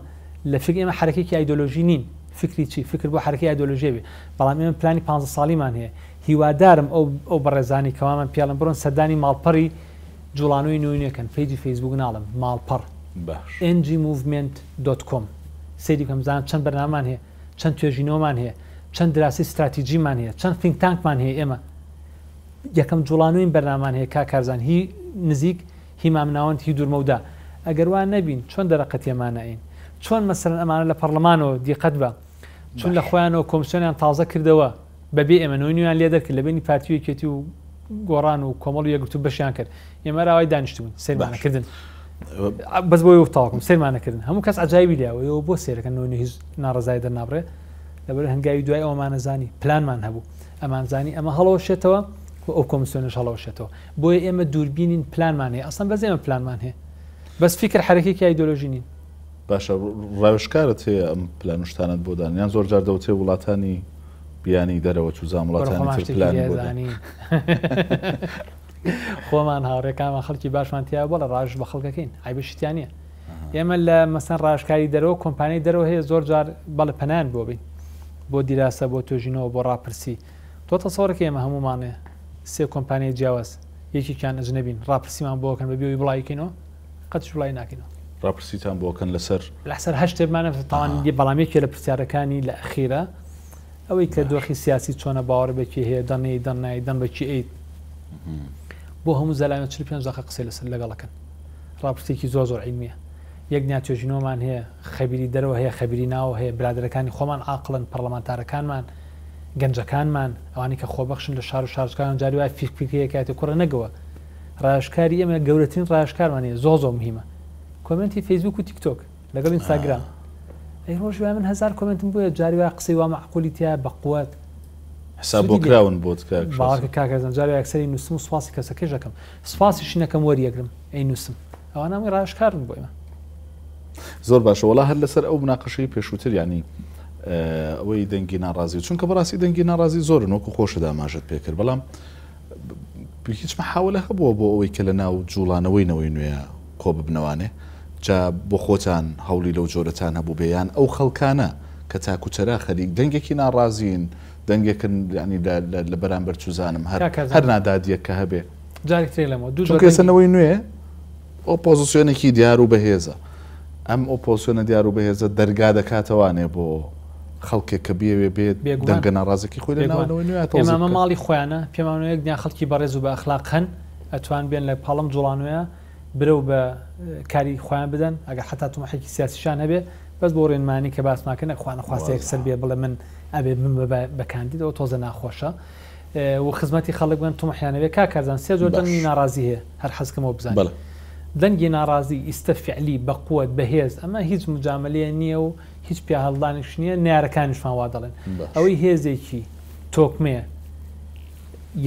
Speaker 2: لە فکر ئێمە حرکێکی ئایدۆلۆژی نین فکری چی فکر بۆ حرکی ئایدۆلۆژێوی بەڵام ئێمە پلانی 15 ساڵیمان هەیە هیوادارم ئەو بەڕێزانی کەوامان پیاڵم بڕۆن سەردانی ماڵپەڕی جوڵانوی نوینەکەن پیجی فیسبوک ناڵم ماڵپەڕ ئنجی موڤمنت.com سری کەمزان چەند بەرنامان هەیە چەند توێژینەوەمان هەیە چەند دراسی استراتیژیمان هەیە چەند فینتانکمان هەیە ئێمە یەکەم جوڵانوین بەرنامان هەیە کا کارزان هی نزیک هی مامناوەند هی دوورمەودا ئەگەروان نەبین چۆن دەرەقەتێمانەین چۆن مەسەرن ئەمانە لە پەرلەمانەوە دیقەت بە چون لە خۆیانەوە کۆمسیۆنیان تازە کردەوە بەبێ ئەمەنونیان لێ دەکرد لە بینی پارتیوەکێتی و گۆڕان و کۆمەڵ یەگوتو بەشیان کرد ئێمەراوای دانیشتون سێمانەکردن بەس بۆی تاواکم سێمانەکردن هەموو کەس ئەجایبی لەوەەوە بۆ سێرەکەن نوێنی هیچ ناڕزای دەرنابڕێ لەبەر هەنگاوی دوای ئەومانەزانی پلانمان هەبوو ئەمانزانی ئەمە هەڵەوەشێتەوە ئەو کۆمسیۆنش هەڵەوەشێتەوە بۆیە ئێمە دووربینین پلانمان هەیە ئەسان بەزێمە پلانمان هەیە بەس فکر حرەکێکی ئایدۆلۆژی نین
Speaker 1: باشە ڕاوشکارت هەیە ئەم پلانشتانت بۆدان یان زۆر جار دەوتێ وڵاتانی بیانی دەرەوە چوو زامڵاتانی
Speaker 2: خۆمان هاوڕێکانمان خەڵکی باشمانتییا بۆ لە ڕژ بە خەڵکەکەین ئایبشتیانە ئێمە لە مەسەن ڕاشکاری دەرەوە کۆمپانی دەرەوە هەیە زۆر جار بەڵە پەنان بۆ بین بۆ دیراسە بۆ تۆژینەوە بۆ ڕاپرسی تۆ تەسەوەڕێکی ئێمە هەمومانێ سێ کۆمپانیای جیاواز یەکیان ئەژنەبین ڕاپرسیمان بۆکەن بە بێوی بڵایکەینەوە قەت شوڵای ناکەینەوە
Speaker 1: ڕاپرسیتان بۆکەن لەسەر
Speaker 2: لەسەر هەشتێمانە تاوان بەڵامێکی لە پرسیارەکانی لە ئەخیرە ئەوەی کە دۆخی سیاسی چۆنە باوەڕ بێکی هەیە دەنەی دەنای دەن بەکی ئەیت بۆ هەموو زەلایە چ پێ زەخە قسەی لەسەر لەگەڵەکەن ڕاپرسێکی زۆ زۆر عیلمیە یەک نیاتۆژینۆمان هەیە خەبیری دەرەوە هەیە خەبیری ناوە هەیە برادەکانی خۆمان ئاقلن پەرلەمانتارەکانمان گەنجەکانمان ئەوانی کە خۆبەخشن لە شار و شارژکان جاری وای فیکپیکەکەاتە کوڕە نەگەوە ڕاشکاری ئەمە گەورەترین ڕاشکارمانەیە زۆ زۆ مهمە کمنتی فیسبوک و تیکتۆک لەگەڵ ئینستاگرام ئەی ڕۆژوای من هزار کمنتم بۆە جاریوا قسەی وامە عقلیتیا بەقوات حساب بۆکراون بۆ باڵکە کاکەزم جاری ئەکسری نووسم و سواسی کەسەکە ژەکەم سواسی شینەکەم وەریەگرم ئەی نووسم ئەوانامی ڕاشکارم بۆیمە
Speaker 1: زۆر باشە وڵا هەر لەسەر ئەو مناقەشەی پێشووتر ینی ئەوەی دەنگی ناڕازی چونکە بەڕاستی دەنگی ناڕازی زۆر نۆکو خۆشە داماژت پێکرد بەڵام هیچ مەحاولە هەبووە بۆ ئەوەی کە لە ناو جوڵانەوەینەوەی نوێ کۆ ببنەوانێ جا بۆ خۆتان هەولی لەو جۆرەتان هەبوو بێیان ئەو خەڵکانە کە تاکوچەرا خەریک دەنگێکی ناڕازین دەنگێکن ینی لە بەرامبەر چوزانم هەر هەر نادادیەک کە هەبێ
Speaker 2: جارێکەوەی
Speaker 1: نوێ ئۆپۆزیسیۆنێکی دیار و بەهێزە ئەم ئۆپۆسیۆنە دیار و بەهێزە دەرگا دەکاتەوانێ بۆ خەڵکێک کە بێوێ بێت دەنگە ناڕازێکی خۆی لەناەوەی نوێت ئێمە
Speaker 2: ماڵی خۆیانە پێمانەیەک دیا خەڵکی بەڕێز و بە ئەخلاقەن ئەتوان بێن لە پاڵم جوڵانوەیە برە بە کاری خۆیان بدەن ئەگە حتا تومەحێکی سیاسیشان هەبێ بەس بۆ ڕێنمانی کە باسماکە نەخواانە خواستەیەک سەر بێ بڵێ من ئەبێ من بەکاندیدەوە تۆزە ناخۆشە. و خزمەتی خەڵک بن تومەحیانەوێ کاکەزان سێ زۆر دەنگی ناڕازی هەیە هەر حەزکەمەوە بزان دەنگی ناڕازی ئیستا فعلی بە قوت بەهێز ئەمە هیچ مجااملەیە نییە و هیچ پیا هەڵدانش نییە نارەکانیشمان وا دەڵێن ئەوەی هێزێکی تۆکمەیە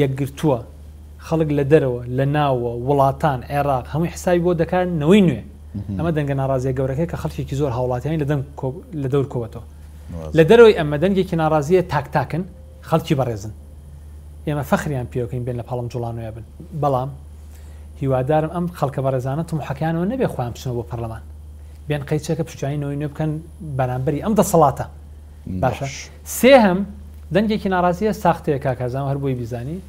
Speaker 2: یەکگرتووە خەڵک لە دەرەوە لە ناوە وڵاتان عێراق هەمووی حسای بۆ دەکات نەوەی نوێ ئەمە دەنگە ناڕازیە گەورەکەی کە خەڵکیێکی زۆر هاوڵاتیانی لە لە دەور کۆەوە لە دەرەوەی ئەمە دەنگێکی ناڕازیە تاکتاکن خەڵکی بەڕێزن ئێمە فەخریان پێوەکەین بێن لە پاڵم جوڵانوێ بن بەڵام هیوادارم ئەم خەڵکە بەڕێزانە تم حەکانەوە نەبێ خۆیان بچنەوە بۆ پەرلەمان بێن قەیچەکە پشتیانینەوەی نوێ بکەن بەرامبەری ئەم دەسەڵاتە باشە سێ هەم دەنگێکی ناڕازیە ساختەیە کاکزان هەر بۆی بیزانی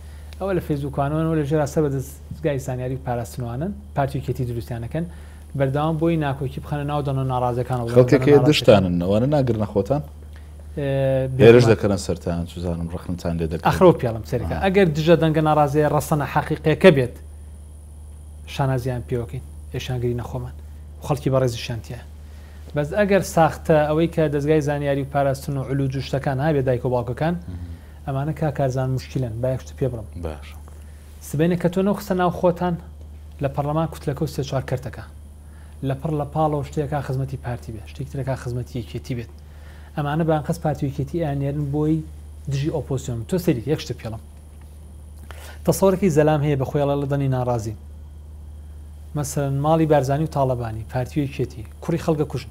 Speaker 2: ئەوە لە فێزووکانەوە لە ژێرا سەر بەدەستگای زانیاری پاراستنوانن پارتیکێتی دروستیانەکەن بەرداوام بۆی ناکۆکی بخەنە ناودەن و ناڕازەکان خەڵکێک دشتانن
Speaker 1: ئەوانە ناگرن خۆتان بێرش دەکەن سەران سوزانم ڕخنتان لێ دەکە ئەخرۆ پیاڵم سەرەکە
Speaker 2: ئەگەر دژە دەنگە ناڕازەیە ڕەسەنە حەقیقەکە بێت شانازیان پێوەکەین ئێشانگری نەخۆمان خەڵکی بەڕێزیشانتیە بەس ئەگەر ساختە ئەوەی کە دەستگای زانیاری و پاراستن و علو جوشتەکان هاابێ دایک و باوکەکان ئەمانە کا کارزان مشکلن باشت پێ بڕم باش سبێنە کە تۆنەوە خستە ناو خۆتان لە پەرلەمان کوتلەکە و سێ چوار کردەکە لە پڕ لە پاڵەوە شتێکا خزمەتی پارتی بێ شتێکترەکە خزمەتی یەکێتی بێت ئەمانە بان قەس پارتیویکێتی ئانێرن بۆی دژی ئۆپۆسیۆن تۆ سەری یەک شت پێڵم تەسەڵێکی زەلام هەیە بە خۆیڵە لە دەنی ناڕازی مەسەرەن ماڵی بارزانانی و تاالبانی پارتیوی کێتی کوڕی خەڵگە کوژن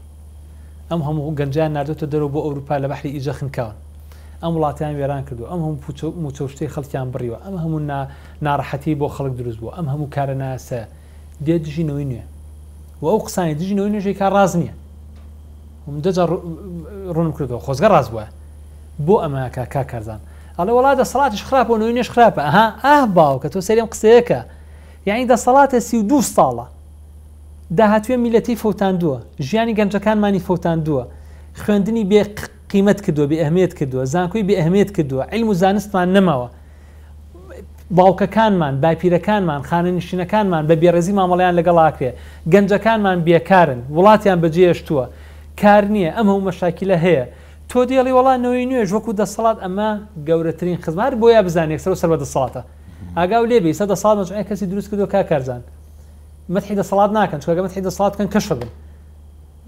Speaker 2: ئەم هەموو گەنجیان نردێتە دەرەوە بۆ ئەوروپا لە بەحری ئیجە خنکاون ئەم وڵاتیان وێران کردو ئەم هەم موچەشتەی خەڵکیان بڕیوە ئەم هەموو ناڕەحەتی بۆ خەڵک دروست بوو ئەم هەموو کارە ناسە دێ دژینەوەی نوێ و ئەو قسانی دژینەوەی نوێژەی کار ڕاز نییە دەجا ڕوون کردەوە خۆزگە ڕاز بووە بۆ ئەمە کا کارزان ئەڵێ وڵاتە سڵاتیش خراپەوە نوێ نوێش خراپە ئەها ئاه باو کە تۆ سەرێم قسەیەکە یعنی دەسەڵاتە سی و دو ساڵە داهاتوێ میلەتی فوتاندووە ژیانی گەنجەکانمانی فوتاندووە خوێندنی بێ قیمت کردووە بێ ئەهمێت کردووە زانکۆی بێ ئەهمێت کردووە عیلم و زانستمان نەماوە باوکەکانمان باپیرەکانمان خانەنشینەکانمان بە بێڕێزی مامەڵیان لەگەڵاکرێ گەنجەکانمان بێکارن وڵاتیان بەجێشتووە کار نییە ئەم هەوو مەشاکیلە هەیە تۆ دیێڵی وڵانەوەی نوێژ وەکو دەسەڵات ئەمە گەورەترین خزمار بۆیە بزانێک سەر و سەر بە دەسەڵاتە ئاگا لێبی سەدە ساڵ مەچ کەسی دروست کردو کا کارزان مەتحی دەسەڵات ناکەن چگە مەتحی دەسەڵات کەن کەشبن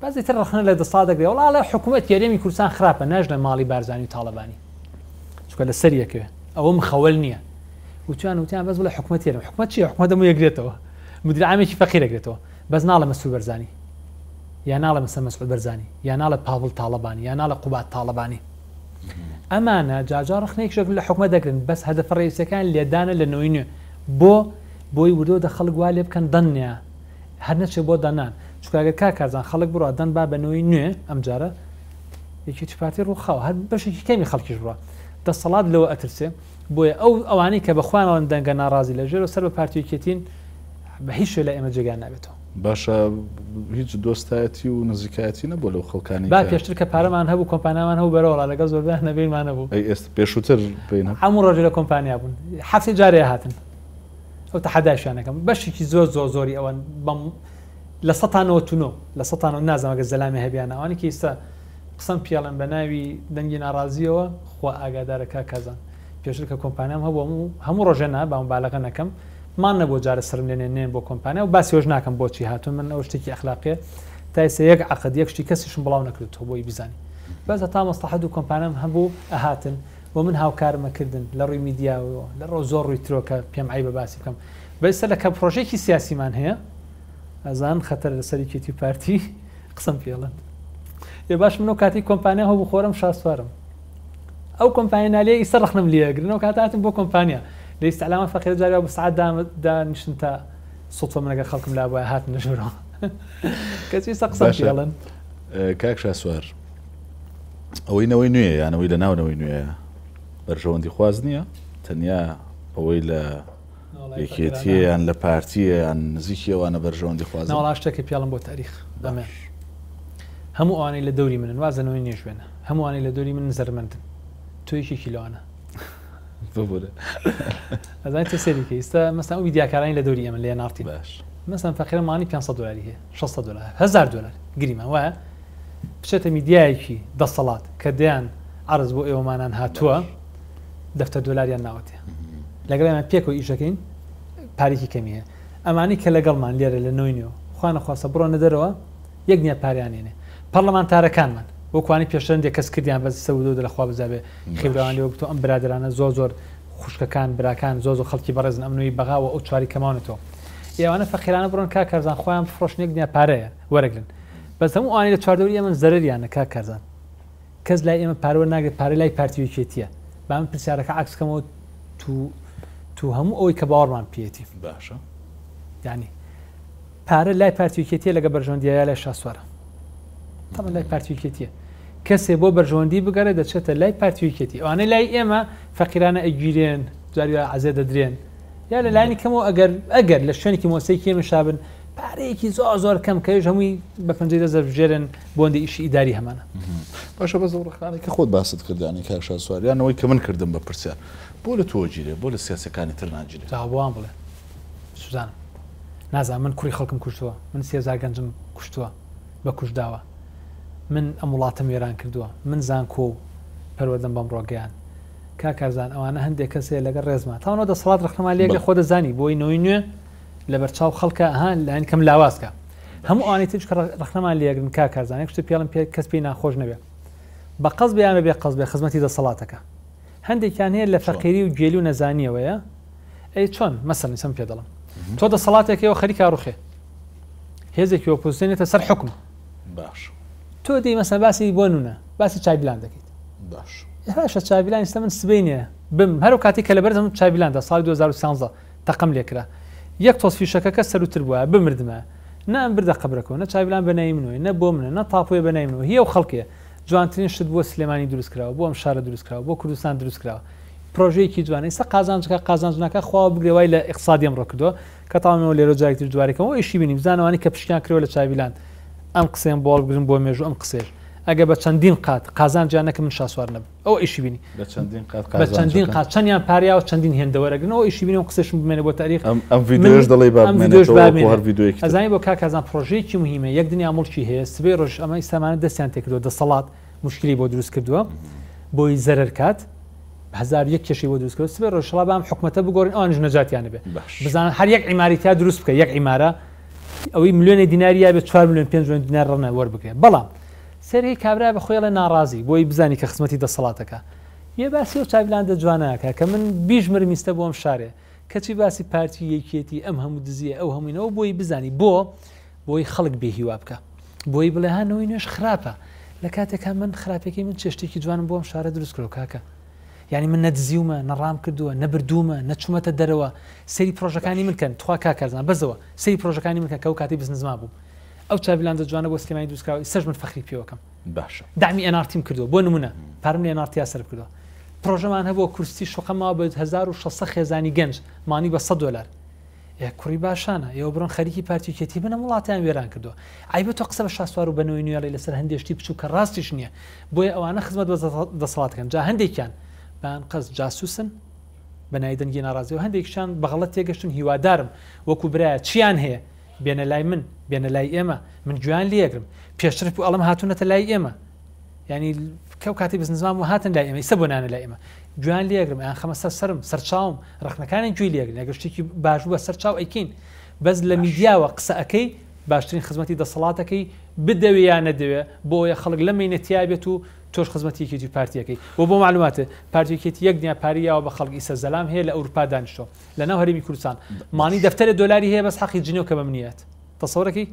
Speaker 2: بەزی تر ڕخنە لە دەسڵاتێک وڵا لە حکوومەت یارێمی کوردستان خراپە ناژ لە ماڵی بارزانانی و تاالبانی چکە لە سەریەکە ئەوە مخەوەل نییە وتیان وتیان بەز لە حکوومەت یارم حکوومەت چی حکوومەت دەمو یەگرێتەوە مدرعامێکی فەقیرەگرێتەوە بەس ناڵە مەسوول بەرزانی یا ناڵە مەسە مەسول بەرزانی یا ناڵە پاڵ تاالبانی یا ناڵە قوبات تاالبانی ئەمانە جاجار ڕخنێکشێک لە حکومە دەکرن بەس هەدەف ڕێویسەکان لێدانە لە نوینێ بۆ بۆی ودۆ دە خەڵک وا لێ بکەن دەنیا هەرنەچێ بۆ دەنان چکگە کاکزان خەڵک بڕە دەن با بەنەوەی نوێ ئەمجارە یەکی چپاتی ڕووخاو هەر بەشێکی کەمی خەڵکیش بڕە دەسەڵات لەوە ئەترسێ بۆیە ئەو ئەوانەی کە بەخواانەوەن دەنگە ناڕازی لە ژێر و سەر بە پارتیوکێتین بە هیچ شوێ لە ئێمە جێگان نابێتەوە
Speaker 1: باشە هیچ دۆستایەتی و نزیکایەتی نەبوو لەو خەڵکانی با پێشتر
Speaker 2: کە پارەمان هەبوو کۆمپانیامان هەبوو بەرەوە لەگە زۆردا نەبیرمان نەبوو
Speaker 1: ئێستا پێشووتر
Speaker 2: هەموو ڕۆژ لە کۆمپانیا بوون حەفتی جارێ هاتن ئەو تەحداشیانەکەم بەشێکی زۆر زۆ زۆری ئەوەن بەم لە سەتانەوە تونۆ لە سەتانەوە نازانەگە زەلامی هەبیان ئەوانی کە ئێستا قسم پیاڵم بە ناوی دەنگی ناڕازیەوە خۆ ئاگادارەکە کازان پێشتر کە کۆمپانیام هەبووم و هەموو ڕۆژێنە باوم باەکە نەکەم مان نەبوو جارە سرم لێنێ نێن بۆ کۆمپانیا و باسیۆژ ناکەم بۆچی هاتون من ئەو شتێکی ئەخلاقێ تایسە یەک عقد یەک شتی کەسیشم بڵاو نەکردەوە بۆی بیزانی بەس تا مەستحد و کۆمپانم هەبوو ئەهاتن بۆ من هاوکارمەکردن لە ڕووی میدیاوەوە لە ڕۆ زۆر ڕووی ترۆکە پێم ئای بە باسی بکەم بەسە لە کە پرۆژێکی سیاسیمان هەیە ئەزان خەتەر لە سەری کێتی پارتی قسم پێڵند ێ باش من و کاتی کۆمپانیا هەبوو خۆرم شاسوارم ئەو کۆمپانیاالەیە ئیسە ڕخنم لێگرن و کاتاتم بۆ کۆمپانیا لەئیسلامە فەقیر جاری بە دا دا نشنتا صدفة من اجل خلق بە هات نەژورەوە کەچی سە قسەڵن
Speaker 1: کاک شاسوار ئەوەینەوەی نوێ یانەوەی لە ناونەوەی نوێە بەرژەوەندی خواز نییە تەنیا ئەوەی لە یەکێتیان لە پارتیەیان نزیکیەوانە بەرژەوەندی خواز
Speaker 2: شتێکی پیاڵم بۆ تاریخ دەمێ هەموو ئەوانەی لە دەوری منن وين نێژوێنە هەمووانەی لە دەوری من زەرمەندن تویکی کیلوانە
Speaker 1: ئەزای
Speaker 2: تۆ سەریکە ئستا مەستان ئەو دیاکارانی لە دەوری ئەمە لێ نافتی باش مەسم فەقیرمانی 500 دلاری هەیە 600 دلار هزار دلار گریمە وایە بچێتە میدیایەکی دەسەڵات کە دیان ئارز بۆ ئێوەمانان هاتووە دەفتە دلاریان ناوەتێ لەگەڵ ئەمە پێک و ئیشەکەین پارێکی کەمیە ئەمانی کە لەگەڵمان لێرە لە نوینەوە خوانە خواستە بڕۆنە دەرەوە یەک نییە پاریانێنێ پەرلەمانتارەکانمان وەکوانی پێشتن دێک کەس کردیان بە سەودۆ دەخوا بزابێ خێبراوانی وەکتۆ ئەم برادرانە زۆ زۆر خوشکەکان براکان زۆ زۆ خەڵکی بەڕێزن ئەمنووی بەغاوە ئەو چواری کەمانێتەوە ئێوانە فەخیرانە بڕۆن کا کارزان خۆیان فرۆشنێک دنیا پارەیە وەرەگرن بەس هەموو ئاانی لە چواردەوری ئەمە زەرریانە کا کارزان کەس لای ئێمە پارەوە ناگرێت پارە لای پارتیویکێتیە با من پرسیارەکە عکسکەمەوە تو تو هەموو ئەوی کە باوەڕمان پێێتی باشە دانی پارە لای پارتیویکێتیە لەگە بەرژۆندیە لای شاسوارە تەمە لای پارتیویکێتیە کەسێ بۆ بەرژۆندی بگەرە دەچێتە لای پارتیویکەتی ئەوانە لای ئێمە فەقیرانە ئەگیرێن جاری عزێ دەدرێن یا لە لاینی کەمەوە ئەگەر ئەگەر لە شوێنێکی مۆسی کێمە شابن پارەیەکی زۆ زۆر کەم کەش هەمووی بە پنجەی دەزە بژێرن بۆندی ئیشی ئیداری هەمانە
Speaker 1: باشە بە زەڕخانی کە خۆت باست کردانی کاشا سواریانەوەی کە من کردم بە پرسیار بۆ لە تۆگیرێ بۆ لە سیاسەکانی تر
Speaker 2: ناگیرێت تاوان بڵێ سوزانم نازان من کوری خەڵکم کوشتووە من سێزار گەنجم کوشتووە بە کوشداوە من ئەم وڵاتە وێران کردووە من زان کۆ پەروەدەم بەم ڕۆگەیان کاکارزان ئەوانە هەندێک کەسێ لەگە ڕێزمان تاوانەوە دەسەڵات ڕخنەما لێگە خۆ دەزانی بۆی نوۆی نوێ لە بەرچاو خەڵکە هاان لاەن کەم لاوازکە هەموو ئانی تچ ڕخنەمان لێگرن کاکارزانانی شت پێڵم پێ کەس پێی ناخۆش نەبێ بە قەز بیانە بێ قەز بێ خزمەتی دەسەڵاتەکە هەندێکیان هەیە لە فەقیری و گێلی و نەزانیەوەیە ئەی چۆن مەسەر نیسم پێ دەڵم تۆ دەسەڵاتێکەوە خەریکا ڕوخێ هێزێکی وەپوزێنێتە سەر حکم باش تۆ دی مەسە باسی بۆ نونە باسی چایبلان دەکەیت باش چاویلان ئستا من سبینە بم هەرو کاتی کە لە بەرزم چاویلاندا ساڵ 2013 تەقم لێکرا یەک تۆسفیشەکەکە سەروتر بووە بمردمە نام بردە قبرەکەەوە نە چاویلان بەنای منەوەی نە بۆ منە نە تاپۆی بەنای منەوە هیە و خەڵکێ جوانترین شت بۆ سلێمانی دروستکراوە بۆ ئەم شارە دروستکراوە بۆ کوردستان دروستکراوە پرۆژەیەکی جوانەی سە قازانجەکە قازانجنەکە خوا بگرێوای لە اقتصادیم ڕکردەوە کە تاامەوە لێرە جایتر جوارێکەوە ئیشی بینی بزانەوانی کە پشتیان کرەوە لە چاویلاند ئەم قسەیان بۆڵ بگرن بۆ مێژ ئەم قسێش ئەگە بە چەندین قات قازان جانەکە من شاسوار نەب ئەو ئیشی بینی چەندین قات چەندیان پاریا و چەندین هێندەوەرەگرن ئەو ئیشی بینی و قسەشم بمێنە بۆ تاریخ ئەم ویدش دەڵی ئەزانی بۆ کا کازان پرۆژێکی مهمە یەک دنیا مڵکی هەیە سبێ ڕۆژ ئەمە ئیسلامانە دەستیان تێکردووە دەسەڵات مشکلی بۆ دروست کردووە بۆی زەرەر کات هزار یک کشی بۆ دروستکە سبێ ڕۆژڵا بام حکومەتە بگۆڕین ئەوان نەجاتیانە بێ بزانان هەر یەک عیماریتیا دروست بکە یەک عیمارە ئەوەی ملیۆنی دیناریە بێت 4 میلیۆن 5 دینار ڕەنە وەربگرێ بەڵام سەری کابرا بە خۆی لە ناڕازی بۆی بزانی کە خزمەتی دەسەڵاتەکە یە باسی و چاویلاندە جوانەکە کە من بیش مرمیستە بۆم شارێ کەچی باسی پارتی یەکێتی ئەم هەموو دزیە ئەو هەمووینەوە بۆی بزانی بۆ بۆی خەڵک بێهیوا بکە بۆی بڵێ هانەوەی نوێش خراپە لە کاتێکە من خراپێکی من چێشتێکی جوانم بۆم شارە دروست کرۆ کاکە ینی من نەدزیومە نەڕام کردووە نەبردوومە نەچوومەتە دەرەوە سەری پرۆژەکانی منکەن تخوا کاکەزان بزەوە سەری پرۆژەکانی منکە کە و کاتی بزنزما بوو ئەو چاویلاندە جوانە بۆ سلمانی دووسکاوی سەر من فەخری پێوەکەم باش دامی ئەنارتیم کردووە بۆ نمونە پارم لە نارتیا سەر کردوە پرۆژەمان هەبوو کورسی شقەما بێت 1600 خێزانی گەنج مانی بە 100 دلار کوڕی باشانە ئێوە بڕۆن خەریکی پارتیکێتی بنە وڵاتیان وێران کردووە ئایبە تۆ قسە بە شاسوار و بنەوەی نوێڵی لەسەر هەندێشتی بچوو کە ڕاستیش نییە بۆیە ئەوانە خزمەت بە دەسەڵاتەکەن جا هەندێکیان بەیان قەس جاسووسن بەنای دەنگی ناڕازیەوە هەندێکشان بەغڵەت تێگەشتن هیوادارم وەکو برایە چیان هەیە بێنە لای من بێنە لای ئێمە من گویان لێگرم پێشتر و ئەڵم هاتوونەتە لای ئێمە ینی کەو کاتی بزنزمان و هاتن لای ئێمە سە بۆنانە لای ئێمە گویان لێگرم یان خەمە سەر سرم سەرچاوم ڕخنەکانی گوێ لێگرن گەشتێکی باشووە سەرچاو ئەیکین بەس لە میدیاوە قسە ئەەکەی باشترین خزمەتی دەسەڵاتەکەی بدەوێ یان نەدەوێ بۆیە خەڵک لەمەینەتیا بێت و تۆش خزمەتیەکی پارتیەکەی بۆ بۆ معلوماتە پارتیەکێت یەک دنیا پاریاوە بە خەڵکی سەرزەلام هەیە لە ئەوروپا دانیشتۆ لەناو هەرمی کوردستان مانی دەفتەرە دۆلاری هەیە بەس حەقی جنێو کە بەمنیەت تەسەورەکەی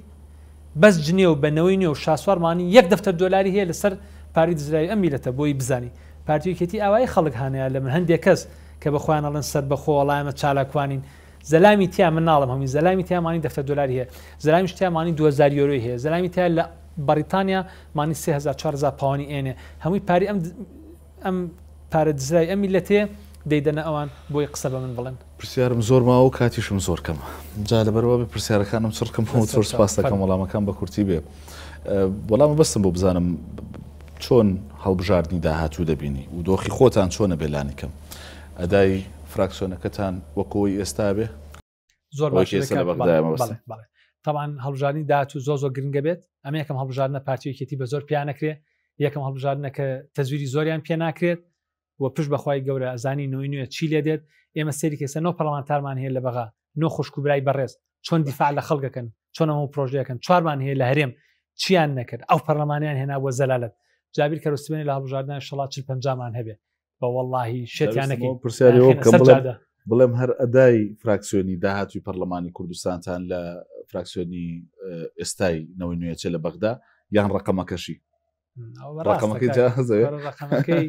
Speaker 2: بەس جنێ و بەنەوەی نیێ و شاسوارمانی یەک دەفتەر دۆلاری هەیە لەسەر پاری دزرای ئەمیلەتە بۆی بزانی پارتیەکێتی ئاوای خەڵک هاانەیە لە من هەندێک کەس کە بەخوایانەڵەن سەر بەخۆ وڵایمە چالاکوانین زەلامی تیا منناڵم هەمی زەلامی تیامانی دەفتە دلاری هەیە زەلامی شتیامانی 2000 یۆری هەیە زەلامی تیا لە بەریتانیا مانی 4 پاوانی ئێنێ هەمووی پاری ئەم ئەم پارەدزرای ئەمی لە تێ دەیدەنە ئەوان بۆی قسە بە من بڵێن پرسیارم
Speaker 1: زۆر ماوە کاتیشم زۆرکەم جا لەبەرەوە بە پرسیارەکانم چڕکەم فۆتۆر سپاس دەکەم وەڵامەکان بە کورتی بێ وەڵامە بەستم بۆ بزانم چۆن هەڵبژاردننی داهاتوو دەبینی و دۆخی خۆتان چۆنە بێلانیکەم ئەدای فراکسۆنەکەتان وەکەوەی ئێستا بێ زۆر باش بەڵێ
Speaker 2: تاوان هەڵژانی داات و زۆ زۆ گرنگە بێت ئەم یەکەم هەڵژارنە پارتیوکێتی بە زۆر پیانەکرێ یەکەم هەڵژارنە کە تەزویری زۆریان پێ ناکرێت و پشت بەخوای گەورە ئەزانی نوی نوێ چی لێ دێت ئێمە سەری کەسە نۆ پەرلمانتارمان هەیە لە بەغا نۆ خوشک و برای بەڕێز چۆن دیفاع لە خەڵگەکەن چۆن ئەمە پرۆژەکەن چوارمان هەیە لە هەرێم چیان نەکرد ئەو پەرلەمانیان هێنا بۆ زەلالت جابیر کەروسمێنی لە هەڵژاردنان شڵات چ پەنجمان هەبێ بە وەڵی شێتیانەکەی پرسیاری
Speaker 1: بڵێم هەر ئەدای فراکسیۆنی داهاتوی پەرلەمانی کوردستانتان لە تراکسیۆنی ئێستای نەوەی نوێچە لە بەغدا یان ڕقەمەکەشی ڕقەمەکەی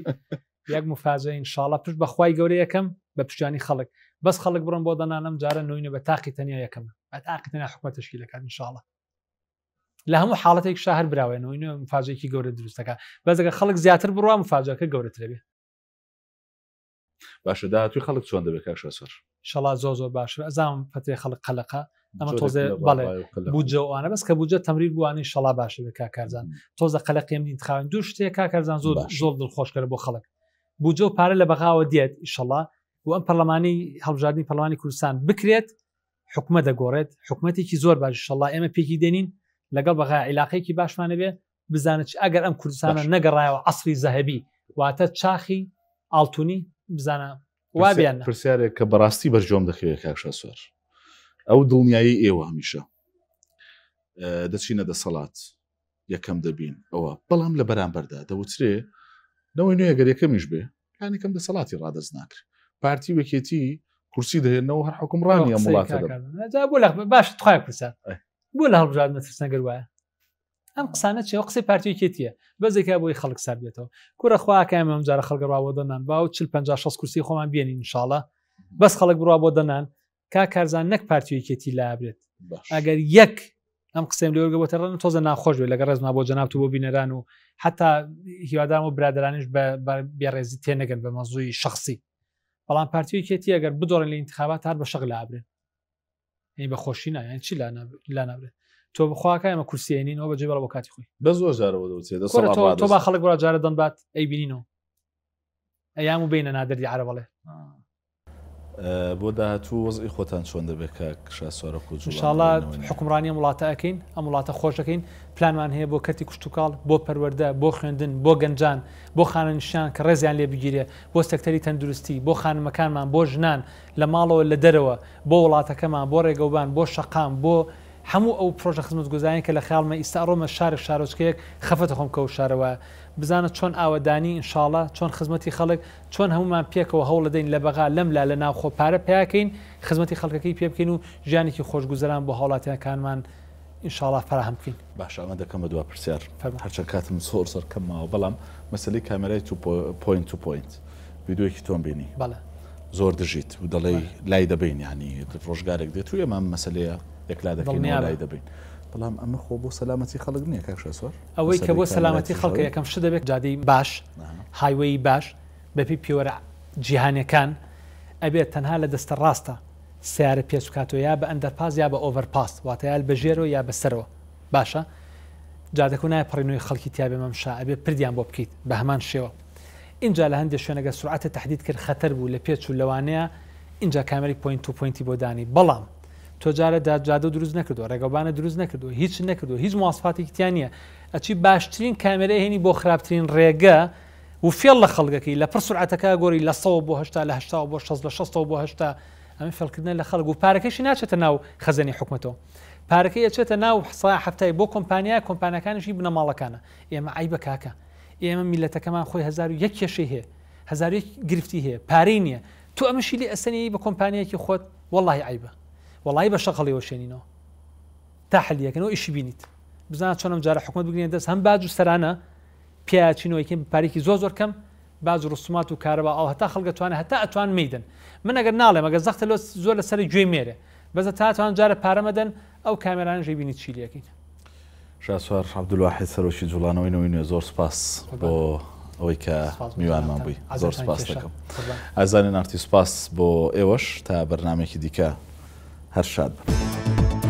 Speaker 2: یەک مفاجین شاڵە پشت بەخوای گەورە یەکەم بە پشتیانی خەڵک بەس خەڵک بڕم بۆ دەنانم جارە نوینە بە تاقی تەنیا یەکەم تاقی تەنیا حکوەتەشکی لەکات شاڵە لە هەموو حالڵەتێک شاهر براوێنەوەی نوێ مفاجێکی گەورە دروستەکە بەزەکە خەڵک زیاتر بڕوا مفاجەکە گەورەترەبێ
Speaker 1: باشە دا توی خەڵک چۆن دەبێت کاش سەر
Speaker 2: شڵا زۆ زۆر باش ئەزام پەتێ خەڵک قەلقە ئەمە تۆزێ بەڵێ بجەوانە بەس کە بجە تەمریر گوانی شڵا باشە بێ کاکارزان تۆزە قەلقیم نیتخان دوو شتێک کاکارزان زۆر زۆر دڵخۆشکرە بۆ خەڵک بجە و پارە لە بەغاوە دیێت ئیشەڵا و ئەم پەرلەمانی هەڵژاردننی پەرلمانی کوردستان بکرێت حکومە دەگۆڕێت حکوومەتێکی زۆر باش شڵا ئێمە پێکی دێنین لەگەڵ بەغا عیلاقەیەکی باشمانە بێ بزانێت ئەگەر ئەم کوردستانە نەگەڕایەوە ئەسری زەهبی واتە چاخی ئالتونی بزانە وابیان
Speaker 1: پرسیارێک کە بەڕاستی بەرجۆم دەخوێت کاکشە سوەر ئەو دڵنیایی ئێوە هەمیشە دەچینە دەسەڵات یەکەم دەبین ئەوە بەڵام لە بەرامبەردا دەوترێ نەوەی نوێ گەرێکەمیش بێ یانێکم دەسەڵاتی ڕادەست ناکرێ پارتی وەکێتی کورسی دەێنەوە هەر حکومڕانی ئەم وڵات
Speaker 2: باش تخوای کوسە بۆ لە هەڵبژاردنە سنەگەر وایە ئەم قسانە چێ قسەی پارتیکێتیە بەزێکا بۆی خەڵک سا بێتەوە کورە خواکە ئەمجارە خەڵگەڕاوە دەنان باو 46 کورسی خۆمان بینین انشاالله بەس خەڵک بڕوا بۆ دەنان کاکارزان نەک پارتیویکێتی اگر یک یەک قسم قسەم لێرگە بۆ تەڕەن تۆزە ناخۆش اگر از ما بۆ جناب تو بینرن و حتی هی و برادرانش بێڕێزی نگن به موضوع شخصی بەڵام تی اگر بدۆڕن لە انتخابات هر به شغل لابرێت یعنی به خوشی نه. یعنی چی لا نابرێت تۆ بخواکە ئەمە کورسێنینەوە بە جێبەڵ بۆ کاتی جاره
Speaker 1: بە زۆر جارەوە دەوتێت تو
Speaker 2: با جاره دان بعد ای بینی نو ای امو بینە نادر عرە عرباله.
Speaker 1: بۆ داهاتوو وەزی خۆتان چۆن دەبێت کەشا سوارە کوژشاڵە
Speaker 2: حکومڕانی وڵاتەکەین ئەم وڵاتە خۆشەکەین پلانمان هەیە بۆ کەتی کوشتتوکاڵ بۆ پەروەەردە بۆ خوێندن بۆ گەنجان بۆ خاننشان کە ڕێزیان لێ بگیرێ بۆ سەکتەری تەندروستی بۆ خانمەکانمان بۆ ژنان لە ماڵەوە لە دەرەوە بۆ وڵاتەکەمان بۆ ڕێگەوبان بۆ شەقام بۆ هەموو ئەو پرۆژە خزمەت گوزانانی کە لە خیاڵمە ئیساڕۆمە شارێک شارۆچکەیەک خەفەت خۆم کە و شارەوە بزانە چۆن ئاوەدانی ئینشاالله چۆن خزمەتی خەڵک چۆن هەمومان پێکەوە هەوڵ دەین لە بەغا لەم لا لە ناوخۆ پارە پیاکەین خزمەتی خەڵکەکەی پێ بکەین و ژیانێکی خۆشگوزەران بۆ هاوڵاتیانەکانمان ئینشاالله فراهم بکەین
Speaker 1: باش ئەمە دەکەمە دو پرسیار هەرچە کاتم سۆر سەرکەمماوە بەڵام مەسلی کامەرای پوین تو پوینت ویددیوەکی تۆم بینی بەڵە زۆر دژیت و دەڵێ لای دەبین ینی ڕۆژگارێک دێت و ئێمە مەسلەیە یەکلا دەکەین لای دەبین. بەڵام ئەمە خۆ بۆ سەلامەتی خەڵک نییە کاکشسوەر ئەوەی کە بۆ سەلامەتی خەڵکە یەکەم
Speaker 2: ش دەبێت جادەی باش هایوەی باش بەپی پیوەرە جیهانەکان ئەبێت تەنها لە دەستە ڕاستە سیارە پێسوکاتۆ یا بە ئەندەرپاز یا بە ئۆڤەرپاس واتەیال بەژێرەوە یا بەسەرەوە باشە جادەکو نایە پڕینەوەی خەڵکی تیاابێ مەمشا ئەبێ پردیان بۆ بکەیت بە هەمان شێوە اینجا لە هەندێک شوێنەگە سرعتە تهدید کرد خەتەر بوو لە پێچ و لەوانەیە اینجا کامری پوینت و پوینتی بۆ دانی بەڵام تۆجارە داجادە دروست نکردو ڕێگەبانە دروست نکردو هیچ نکردو هیچ مواسفاتی کتیانە ئەچی باشترین کامێرە هێنی بۆ خراپترین ڕێگە و فێڵ لە خەڵگەکەی لە پڕ سرعەتەکە گۆری لە سەوە بۆ هشتا لە هشتا بۆ 16 لە 16 بۆ هشتا ئەمە فێڵکردن لە خەڵک و پارەکەشی ناچێتە ناو خەزەنی حکومەتەوە. پارەکەی ئەچێتە ناو حسا هەفتای بۆ کۆمپانیا کۆمپانەکانشی بنەماڵەکانە ئێمە ئای بە کاکە ئێمە میلەتەکەمان خۆی هزار و یەک کێشەی هەیە هزار گرفتی هەیە پارەی نییە تو ئەمەشی لێ ئەسەنی بە کۆمپانیەکی خۆت وڵی عیبە وڵی بە شەقڵەوە شێنینەوە تا حلیەکەنەوە ئیشی بینیت بزان چۆنم جارە حکومت بگرێن دەست هەم باج و سەرانە پیاچینەوەیکەم پارێکی زۆ زۆر کەم باز ڕسومات و کارەوە ئەو هەتا خەڵگەتوانە هەتا ئەتوان میدن من ئەگەر ناڵێ مەگە زەختە لۆ زۆر لەسەر گوێ مێرە بەزە تاتوان جارە پارەمەدەن ئەو کامێران ژێبینی چیلیەکەین
Speaker 1: شاسوار عبدولواحد سەرۆکی جوڵانەوەی نەوەی زۆر سپاس بۆ ئەوەی کە میوانمان بووی زۆر سپاس دەکەم ئازانین ئارتی سوپاس بۆ ئێوەش تا بەرنمێکی دیکە هەر شاد بن.